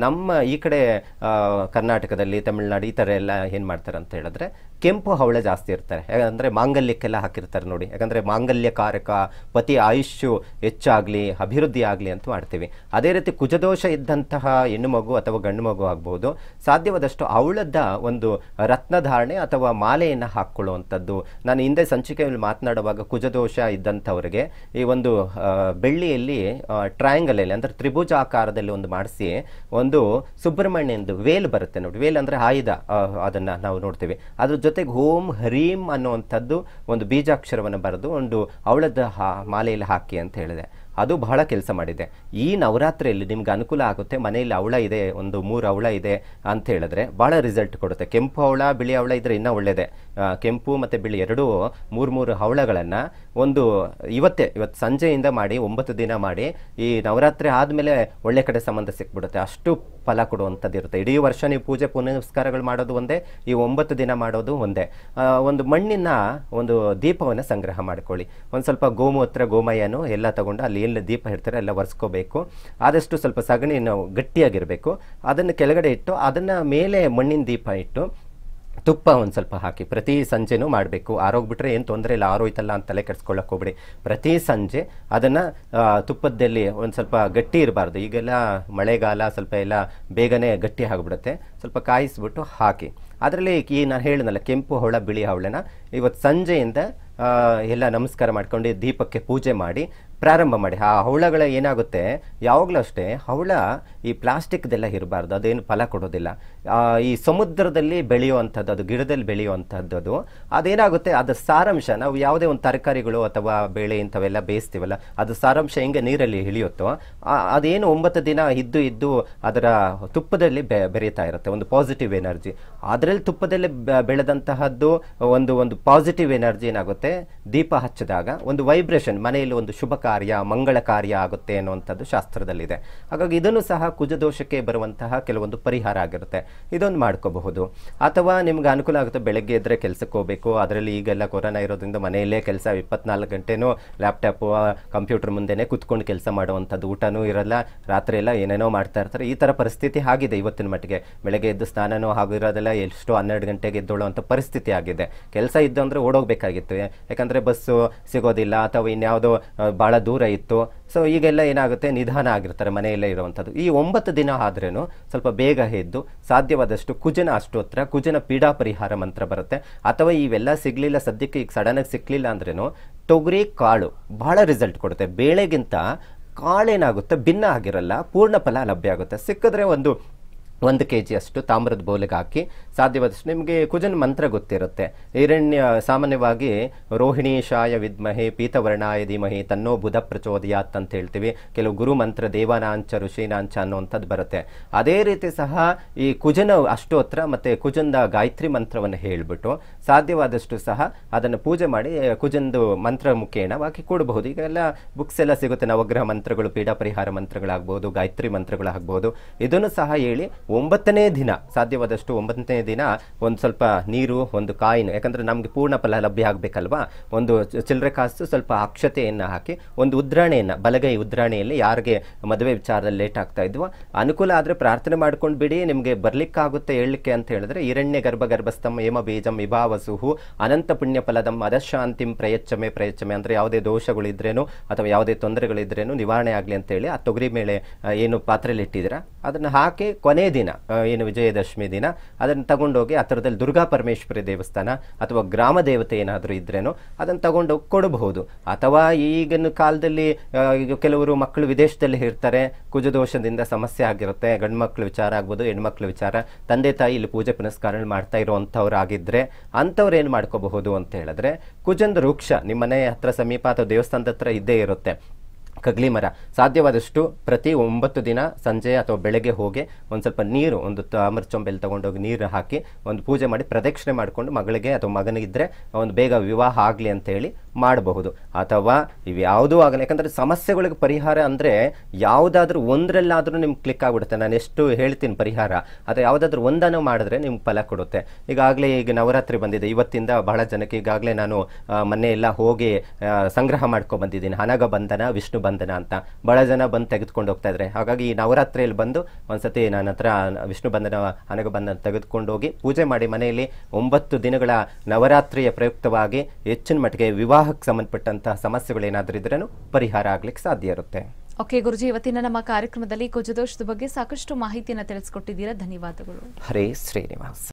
ನಮ್ಮ ಈ ಕಡೆ ಕರ್ನಾಟಕದಲ್ಲಿ ತಮಿಳ್ನಾಡು ಈ ಥರ ಎಲ್ಲ ಏನು ಮಾಡ್ತಾರೆ ಅಂತ ಹೇಳಿದ್ರೆ ಕೆಂಪು ಹವಳ ಜಾಸ್ತಿ ಇರ್ತಾರೆ ಯಾಕಂದರೆ ಮಾಂಗಲ್ಯಕ್ಕೆಲ್ಲ ಹಾಕಿರ್ತಾರೆ ನೋಡಿ ಯಾಕಂದರೆ ಮಾಂಗಲ್ಯಕಾರಕ ಪತಿ ಆಯುಷ್ಯು ಹೆಚ್ಚಾಗಲಿ ಅಭಿವೃದ್ಧಿ ಆಗಲಿ ಅಂತ ಮಾಡ್ತೀವಿ ಅದೇ ರೀತಿ ಕುಜದೋಷ ಇದ್ದಂತಹ ಹೆಣ್ಣು ಮಗು ಅಥವಾ ಗಂಡು ಮಗು ಆಗ್ಬೋದು ಸಾಧ್ಯವಾದಷ್ಟು ಅವಳದ ಒಂದು ರತ್ನಧಾರಣೆ ಅಥವಾ ಮಾಲೆಯನ್ನು ಹಾಕ್ಕೊಳ್ಳುವಂಥದ್ದು ನಾನು ಹಿಂದೆ ಸಂಚಿಕೆಯಲ್ಲಿ ಮಾತನಾಡುವಾಗ ಕುಜದೋಷ ಇದ್ದಂಥವ್ರಿಗೆ ಈ ಒಂದು ಬೆಳ್ಳಿಯಲ್ಲಿ ಟ್ರಯಾಂಗಲಲ್ಲಿ ಅಂದರೆ ತ್ರಿಭುಜಾಕಾರದಲ್ಲಿ ಒಂದು ಮಾಡಿಸಿ ಒಂದು ಸುಬ್ರಹ್ಮಣ್ಯ ಎಂದು ವೇಲ್ ಬರುತ್ತೆ ನೋಡಿ ವೇಲ್ ಅಂದರೆ ಆಯುಧ ಅದನ್ನು ನಾವು ನೋಡ್ತೀವಿ ಅದ್ರ ಜೊತೆ ಜೊತೆಗೆ ಹೋಮ್ ಹರೀಂ ಅನ್ನುವಂಥದ್ದು ಒಂದು ಬೀಜಾಕ್ಷರವನ್ನು ಬರೆದು ಒಂದು ಅವಳದ ಹಾ ಮಾಲೆಯಲ್ಲಿ ಹಾಕಿ ಅಂತ ಹೇಳಿದೆ ಅದು ಬಹಳ ಕೆಲಸ ಮಾಡಿದೆ ಈ ನವರಾತ್ರಿಯಲ್ಲಿ ನಿಮ್ಗೆ ಅನುಕೂಲ ಆಗುತ್ತೆ ಮನೆಯಲ್ಲಿ ಅವಳ ಇದೆ ಒಂದು ಮೂರು ಅವಳ ಇದೆ ಅಂತ ಹೇಳಿದ್ರೆ ಭಾಳ ರಿಸಲ್ಟ್ ಕೊಡುತ್ತೆ ಕೆಂಪು ಅವಳ ಬಿಳಿ ಅವಳ ಇದ್ರೆ ಇನ್ನೂ ಒಳ್ಳೇದೇ ಕೆಂಪು ಮತ್ತು ಬಿಳಿ ಎರಡೂ ಮೂರು ಮೂರು ಹವಳಗಳನ್ನು ಒಂದು ಇವತ್ತೇ ಇವತ್ತು ಸಂಜೆಯಿಂದ ಮಾಡಿ ಒಂಬತ್ತು ದಿನ ಮಾಡಿ ಈ ನವರಾತ್ರಿ ಆದಮೇಲೆ ಒಳ್ಳೆ ಕಡೆ ಸಂಬಂಧ ಸಿಕ್ಬಿಡುತ್ತೆ ಅಷ್ಟು ಫಲ ಕೊಡುವಂಥದ್ದು ಇರುತ್ತೆ ಇಡೀ ವರ್ಷ ನೀವು ಪೂಜೆ ಪುನಸ್ಕಾರಗಳು ಮಾಡೋದು ಒಂದೇ ಈ ಒಂಬತ್ತು ದಿನ ಮಾಡೋದು ಒಂದೇ ಒಂದು ಮಣ್ಣಿನ ಒಂದು ದೀಪವನ್ನು ಸಂಗ್ರಹ ಮಾಡ್ಕೊಳ್ಳಿ ಒಂದು ಸ್ವಲ್ಪ ಗೋಮೂತ್ರ ಗೋಮಯನು ಎಲ್ಲ ತಗೊಂಡು ಅಲ್ಲಿ ಎಲ್ಲ ದೀಪ ಇರ್ತಾರೆ ಎಲ್ಲ ಒರೆಸ್ಕೋಬೇಕು ಆದಷ್ಟು ಸ್ವಲ್ಪ ಸಗಣಿ ಗಟ್ಟಿಯಾಗಿರಬೇಕು ಅದನ್ನು ಕೆಳಗಡೆ ಇಟ್ಟು ಅದನ್ನು ಮೇಲೆ ಮಣ್ಣಿನ ದೀಪ ಇಟ್ಟು ತುಪ್ಪ ಒಂದು ಸ್ವಲ್ಪ ಹಾಕಿ ಪ್ರತಿ ಸಂಜೆನೂ ಮಾಡಬೇಕು ಆರೋಗ್ಬಿಟ್ರೆ ಏನು ತೊಂದರೆ ಇಲ್ಲ ಆರೋಯ್ತಲ್ಲ ಅಂತ ತಲೆ ಕೆಡಿಸ್ಕೊಳ್ಳೋಕೆ ಹೋಗ್ಬಿಡಿ ಪ್ರತಿ ಸಂಜೆ ಅದನ್ನು ತುಪ್ಪದಲ್ಲಿ ಒಂದು ಸ್ವಲ್ಪ ಗಟ್ಟಿ ಇರಬಾರ್ದು ಈಗೆಲ್ಲ ಮಳೆಗಾಲ ಸ್ವಲ್ಪ ಎಲ್ಲ ಬೇಗನೆ ಗಟ್ಟಿ ಆಗಿಬಿಡುತ್ತೆ ಸ್ವಲ್ಪ ಕಾಯಿಸ್ಬಿಟ್ಟು ಹಾಕಿ ಅದರಲ್ಲಿ ಈ ನಾನು ಹೇಳಿದ್ನಲ್ಲ ಕೆಂಪು ಹವಳ ಬಿಳಿ ಹವಳನ ಇವತ್ತು ಸಂಜೆಯಿಂದ ಎಲ್ಲ ನಮಸ್ಕಾರ ಮಾಡ್ಕೊಂಡು ದೀಪಕ್ಕೆ ಪೂಜೆ ಮಾಡಿ ಪ್ರಾರಂಭ ಮಾಡಿ ಆ ಹವಳಗಳ ಏನಾಗುತ್ತೆ ಯಾವಾಗಲೂ ಅಷ್ಟೇ ಹವಳ ಈ ಪ್ಲಾಸ್ಟಿಕ್ದೆಲ್ಲ ಇರಬಾರ್ದು ಅದೇನು ಫಲ ಕೊಡೋದಿಲ್ಲ ಈ ಸಮುದ್ರದಲ್ಲಿ ಬೆಳೆಯುವಂಥದ್ದು ಅದು ಗಿಡದಲ್ಲಿ ಬೆಳೆಯುವಂಥದ್ದು ಅದೇನಾಗುತ್ತೆ ಅದು ಸಾರಾಂಶ ನಾವು ಯಾವುದೇ ಒಂದು ತರಕಾರಿಗಳು ಅಥವಾ ಬೇಳೆ ಇಂಥವೆಲ್ಲ ಬೇಯಿಸ್ತೀವಲ್ಲ ಅದು ಸಾರಾಂಶ ಹೆಂಗೆ ನೀರಲ್ಲಿ ಇಳಿಯುತ್ತೋ ಅದೇನು ಒಂಬತ್ತು ದಿನ ಇದ್ದು ಇದ್ದು ಅದರ ತುಪ್ಪದಲ್ಲಿ ಬೆ ಬೆರೀತಾ ಇರುತ್ತೆ ಒಂದು ಪಾಸಿಟಿವ್ ಎನರ್ಜಿ ಅದರಲ್ಲಿ ತುಪ್ಪದಲ್ಲಿ ಬೆಳೆದಂತಹದ್ದು ಒಂದು ಒಂದು ಪಾಸಿಟಿವ್ ಎನರ್ಜಿ ಏನಾಗುತ್ತೆ ದೀಪ ಹಚ್ಚಿದಾಗ ಒಂದು ವೈಬ್ರೇಷನ್ ಮನೆಯಲ್ಲಿ ಒಂದು ಶುಭ ಕಾರ್ಯ ಮಂಗಳ ಕಾರ್ಯ ಆಗುತ್ತೆ ಅನ್ನುವಂಥದ್ದು ಶಾಸ್ತ್ರದಲ್ಲಿದೆ ಹಾಗಾಗಿ ಇದನ್ನು ಸಹ ಕುಜದೋಷಕ್ಕೆ ಬರುವಂತಹ ಕೆಲವೊಂದು ಪರಿಹಾರ ಆಗಿರುತ್ತೆ ಇದೊಂದು ಮಾಡ್ಕೋಬಹುದು ಅಥವಾ ನಿಮ್ಗೆ ಅನುಕೂಲ ಆಗುತ್ತೆ ಬೆಳಗ್ಗೆ ಇದ್ರೆ ಕೆಲಸಕ್ಕೆ ಹೋಗಬೇಕು ಅದರಲ್ಲಿ ಈಗೆಲ್ಲ ಕೊರೋನಾ ಇರೋದ್ರಿಂದ ಮನೆಯಲ್ಲೇ ಕೆಲಸ ಇಪ್ಪತ್ನಾಲ್ಕು ಗಂಟೆನೂ ಲ್ಯಾಪ್ಟಾಪು ಕಂಪ್ಯೂಟರ್ ಮುಂದೆನೇ ಕುತ್ಕೊಂಡು ಕೆಲಸ ಮಾಡುವಂಥದ್ದು ಊಟನೂ ಇರಲ್ಲ ರಾತ್ರಿ ಎಲ್ಲ ಏನೇನೋ ಮಾಡ್ತಾ ಇರ್ತಾರೆ ಈ ಥರ ಪರಿಸ್ಥಿತಿ ಆಗಿದೆ ಇವತ್ತಿನ ಮಟ್ಟಿಗೆ ಬೆಳಗ್ಗೆ ಎದ್ದು ಸ್ನಾನನೋ ಆಗಿರೋದೆಲ್ಲ ಎಷ್ಟು ಹನ್ನೆರಡು ಗಂಟೆಗೆ ಎದ್ದೊಳ್ಳುವಂಥ ಪರಿಸ್ಥಿತಿ ಆಗಿದೆ ಕೆಲಸ ಇದ್ದು ಅಂದರೆ ಓಡೋಗಬೇಕಾಗಿತ್ತು ಯಾಕಂದರೆ ಬಸ್ಸು ಸಿಗೋದಿಲ್ಲ ಅಥವಾ ಇನ್ಯಾವುದೋ ಭಾಳ ದೂರ ಇತ್ತು ಸೊ ಈಗೆಲ್ಲ ಏನಾಗುತ್ತೆ ನಿಧಾನ ಆಗಿರ್ತಾರೆ ಮನೆಯಲ್ಲೇ ಇರುವಂಥದ್ದು ಈ ಒಂಬತ್ತು ದಿನ ಆದ್ರೂ ಸ್ವಲ್ಪ ಬೇಗ ಎದ್ದು ಸಾಧ್ಯವಾದಷ್ಟು ಕುಜನ ಅಷ್ಟೋತ್ರ ಕುಜನ ಪೀಡಾ ಪರಿಹಾರ ಮಂತ್ರ ಬರುತ್ತೆ ಅಥವಾ ಇವೆಲ್ಲ ಸಿಗಲಿಲ್ಲ ಸದ್ಯಕ್ಕೆ ಈಗ ಸಡನ್ನಾಗಿ ಸಿಕ್ಕಲಿಲ್ಲ ಅಂದ್ರೇನು ತೊಗರಿ ಕಾಳು ಬಹಳ ರಿಸಲ್ಟ್ ಕೊಡುತ್ತೆ ಬೇಳೆಗಿಂತ ಕಾಳೇನಾಗುತ್ತೆ ಭಿನ್ನ ಆಗಿರಲ್ಲ ಪೂರ್ಣ ಫಲ ಲಭ್ಯ ಆಗುತ್ತೆ ಸಿಕ್ಕಿದ್ರೆ ಒಂದು ಒಂದು ಕೆ ಜಿ ಅಷ್ಟು ತಾಮ್ರದ ಬೌಲಿಗೆ ಹಾಕಿ ಸಾಧ್ಯವಾದಷ್ಟು ನಿಮಗೆ ಕುಜನ್ ಮಂತ್ರ ಗೊತ್ತಿರುತ್ತೆ ಹಿರಣ್ಯ ಸಾಮಾನ್ಯವಾಗಿ ರೋಹಿಣಿ ಶಾಯ ವಿದ್ಮಹೆ ಪೀತವರ್ಣಾಯ ಧೀಮಹಿ ತನ್ನೋ ಬುಧ ಪ್ರಚೋದಯಾತ್ ಅಂತ ಹೇಳ್ತೀವಿ ಕೆಲವು ಗುರು ಮಂತ್ರ ದೇವಾನಾಂಚ ಋಷಿನಾಂಚ ಅನ್ನುವಂಥದ್ದು ಬರುತ್ತೆ ಅದೇ ರೀತಿ ಸಹ ಈ ಕುಜನ ಅಷ್ಟೋತ್ರ ಮತ್ತು ಕುಜನ್ದ ಗಾಯತ್ರಿ ಮಂತ್ರವನ್ನು ಹೇಳಿಬಿಟ್ಟು ಸಾಧ್ಯವಾದಷ್ಟು ಸಹ ಅದನ್ನು ಪೂಜೆ ಮಾಡಿ ಕುಜಂದು ಮಂತ್ರ ಮುಖೇಣವಾಗಿ ಕೂಡಬಹುದು ಈಗ ಎಲ್ಲ ಬುಕ್ಸ್ ಎಲ್ಲ ಸಿಗುತ್ತೆ ನವಗ್ರಹ ಮಂತ್ರಗಳು ಪೀಡಾ ಪರಿಹಾರ ಮಂತ್ರಗಳಾಗ್ಬೋದು ಗಾಯತ್ರಿ ಮಂತ್ರಗಳಾಗ್ಬೋದು ಇದನ್ನು ಸಹ ಹೇಳಿ ಒಂಬತ್ತನೇ ದಿನ ಸಾಧ್ಯವಾದಷ್ಟು ಒಂಬತ್ತನೇ ದಿನ ಒಂದು ಸ್ವಲ್ಪ ನೀರು ಒಂದು ಕಾಯಿನ ಯಾಕಂದರೆ ನಮಗೆ ಪೂರ್ಣ ಫಲ ಲಭ್ಯ ಆಗಬೇಕಲ್ವಾ ಒಂದು ಚಿಲ್ಲರೆ ಕಾಸು ಸ್ವಲ್ಪ ಅಕ್ಷತೆಯನ್ನು ಹಾಕಿ ಒಂದು ಉದ್ರಾಣೆಯನ್ನು ಬಲಗೈ ಉದ್ರಾಣೆಯಲ್ಲಿ ಯಾರಿಗೆ ಮದುವೆ ವಿಚಾರದಲ್ಲಿ ಲೇಟ್ ಆಗ್ತಾ ಇದ್ವೋ ಅನುಕೂಲ ಆದರೆ ಪ್ರಾರ್ಥನೆ ಮಾಡ್ಕೊಂಡು ಬಿಡಿ ನಿಮಗೆ ಬರಲಿಕ್ಕಾಗುತ್ತೆ ಹೇಳಲಿಕ್ಕೆ ಅಂತ ಹೇಳಿದ್ರೆ ಹಿರಣ್ಯ ಗರ್ಭ ಗರ್ಭಸ್ಥಮ ಹೇಮ ಬೀಜಂ ವಿಭಾವ ವಸುಹು ಅನಂತ ಪುಣ್ಯ ಫಲದ ಅದಶಾಂತಿಂ ಪ್ರಯಚ್ಚಮೆ ಪ್ರಯಚ್ಚಮೆ ಅಂದರೆ ಯಾವುದೇ ದೋಷಗಳಿದ್ರೇನು ಅಥವಾ ಯಾವುದೇ ತೊಂದರೆಗಳಿದ್ರೇನು ನಿವಾರಣೆ ಆಗಲಿ ಹೇಳಿ ಆ ತೊಗರಿ ಮೇಲೆ ಏನು ಪಾತ್ರೆಯಲ್ಲಿ ಇಟ್ಟಿದ್ದೀರಾ ಅದನ್ನು ಹಾಕಿ ಕೊನೆ ದಿನ ಏನು ವಿಜಯದಶಮಿ ದಿನ ಅದನ್ನು ತಗೊಂಡೋಗಿ ಆ ಥರದಲ್ಲಿ ದುರ್ಗಾ ಪರಮೇಶ್ವರಿ ದೇವಸ್ಥಾನ ಅಥವಾ ಗ್ರಾಮ ದೇವತೆ ಏನಾದರೂ ಇದ್ರೇನು ಅದನ್ನು ತಗೊಂಡು ಕೊಡಬಹುದು ಅಥವಾ ಈಗಿನ ಕಾಲದಲ್ಲಿ ಕೆಲವರು ಮಕ್ಕಳು ವಿದೇಶದಲ್ಲಿ ಇರ್ತಾರೆ ಕುಜದೋಷದಿಂದ ಸಮಸ್ಯೆ ಆಗಿರುತ್ತೆ ಗಂಡು ಮಕ್ಕಳು ವಿಚಾರ ಆಗ್ಬೋದು ಹೆಣ್ಮಕ್ಳ ವಿಚಾರ ತಂದೆ ತಾಯಿ ಇಲ್ಲಿ ಪೂಜೆ ಪುನಸ್ಕಾರ ಮಾಡ್ತಾ ಇರುವಂಥವ್ರು ಆಗಿದ್ರೆ ಅಂಥವ್ರು ಏನು ಮಾಡ್ಕೋಬಹುದು ಅಂತ ಹೇಳಿದ್ರೆ ಕುಜಂದ್ ವೃಕ್ಷ ನಿಮ್ಮ ಹತ್ರ ಸಮೀಪ ಅಥವಾ ದೇವಸ್ಥಾನದ ಹತ್ರ ಇದ್ದೇ ಇರುತ್ತೆ ಕಗ್ಲಿ ಮರ ಸಾಧ್ಯವಾದಷ್ಟು ಪ್ರತಿ ಒಂಬತ್ತು ದಿನ ಸಂಜೆ ಅಥವಾ ಬೆಳಗ್ಗೆ ಹೋಗಿ ಒಂದು ಸ್ವಲ್ಪ ನೀರು ಒಂದು ತಾಮ್ರ ಚೊಂಬೆಲ್ಲಿ ತೊಗೊಂಡೋಗಿ ನೀರು ಹಾಕಿ ಒಂದು ಪೂಜೆ ಮಾಡಿ ಪ್ರದಕ್ಷಿಣೆ ಮಾಡಿಕೊಂಡು ಮಗಳಿಗೆ ಅಥವಾ ಮಗನಿಗಿದ್ದರೆ ಒಂದು ಬೇಗ ವಿವಾಹ ಆಗಲಿ ಅಂತ ಹೇಳಿ ಮಾಡಬಹುದು ಅಥವಾ ಇವು ಯಾವುದೂ ಆಗಲಿ ಯಾಕಂದರೆ ಸಮಸ್ಯೆಗಳಿಗೆ ಪರಿಹಾರ ಅಂದರೆ ಯಾವುದಾದ್ರೂ ಒಂದರಲ್ಲಾದರೂ ನಿಮ್ಗೆ ಕ್ಲಿಕ್ ಆಗಿಬಿಡುತ್ತೆ ನಾನು ಎಷ್ಟು ಹೇಳ್ತೀನಿ ಪರಿಹಾರ ಅಥವಾ ಯಾವುದಾದ್ರೂ ಒಂದನ್ನು ಮಾಡಿದ್ರೆ ನಿಮ್ಗೆ ಫಲ ಕೊಡುತ್ತೆ ಈಗಾಗಲೇ ಈಗ ನವರಾತ್ರಿ ಬಂದಿದೆ ಇವತ್ತಿಂದ ಬಹಳ ಜನಕ್ಕೆ ಈಗಾಗಲೇ ನಾನು ಮನೆಯೆಲ್ಲ ಹೋಗಿ ಸಂಗ್ರಹ ಮಾಡ್ಕೊಂಡು ಬಂದಿದ್ದೀನಿ ಹನಗ ಬಂಧನ ವಿಷ್ಣು ಬಂಧನ ಅಂತ ಬಹಳ ಜನ ಬಂದು ತೆಗೆದುಕೊಂಡು ಹೋಗ್ತಾ ಇದ್ರೆ ಹಾಗಾಗಿ ಈ ನವರಾತ್ರಿಯಲ್ಲಿ ಬಂದು ಒಂದ್ಸತಿ ನನ್ನ ಹತ್ರ ವಿಷ್ಣು ಬಂಧನ ಹನಗ ಬಂಧನ ತೆಗೆದುಕೊಂಡು ಹೋಗಿ ಪೂಜೆ ಮಾಡಿ ಮನೆಯಲ್ಲಿ ಒಂಬತ್ತು ದಿನಗಳ ನವರಾತ್ರಿಯ ಪ್ರಯುಕ್ತವಾಗಿ ಹೆಚ್ಚಿನ ಮಟ್ಟಿಗೆ ವಿವಾಹಕ್ಕೆ ಸಂಬಂಧಪಟ್ಟಂತಹ ಏನಾದ್ರೂ ಇದ್ರೂ ಪರಿಹಾರ ಆಗ್ಲಿಕ್ಕೆ ಸಾಧ್ಯ ಇರುತ್ತೆ ಓಕೆ ಗುರುಜಿ ಇವತ್ತಿನ ನಮ್ಮ ಕಾರ್ಯಕ್ರಮದಲ್ಲಿ ಕುಜದೋಷದ ಬಗ್ಗೆ ಸಾಕಷ್ಟು ಮಾಹಿತಿಯನ್ನು ತಿಳಿಸಿಕೊಟ್ಟಿದ್ದೀರಾ ಧನ್ಯವಾದಗಳು ಹರೇ ಶ್ರೀನಿವಾಸ್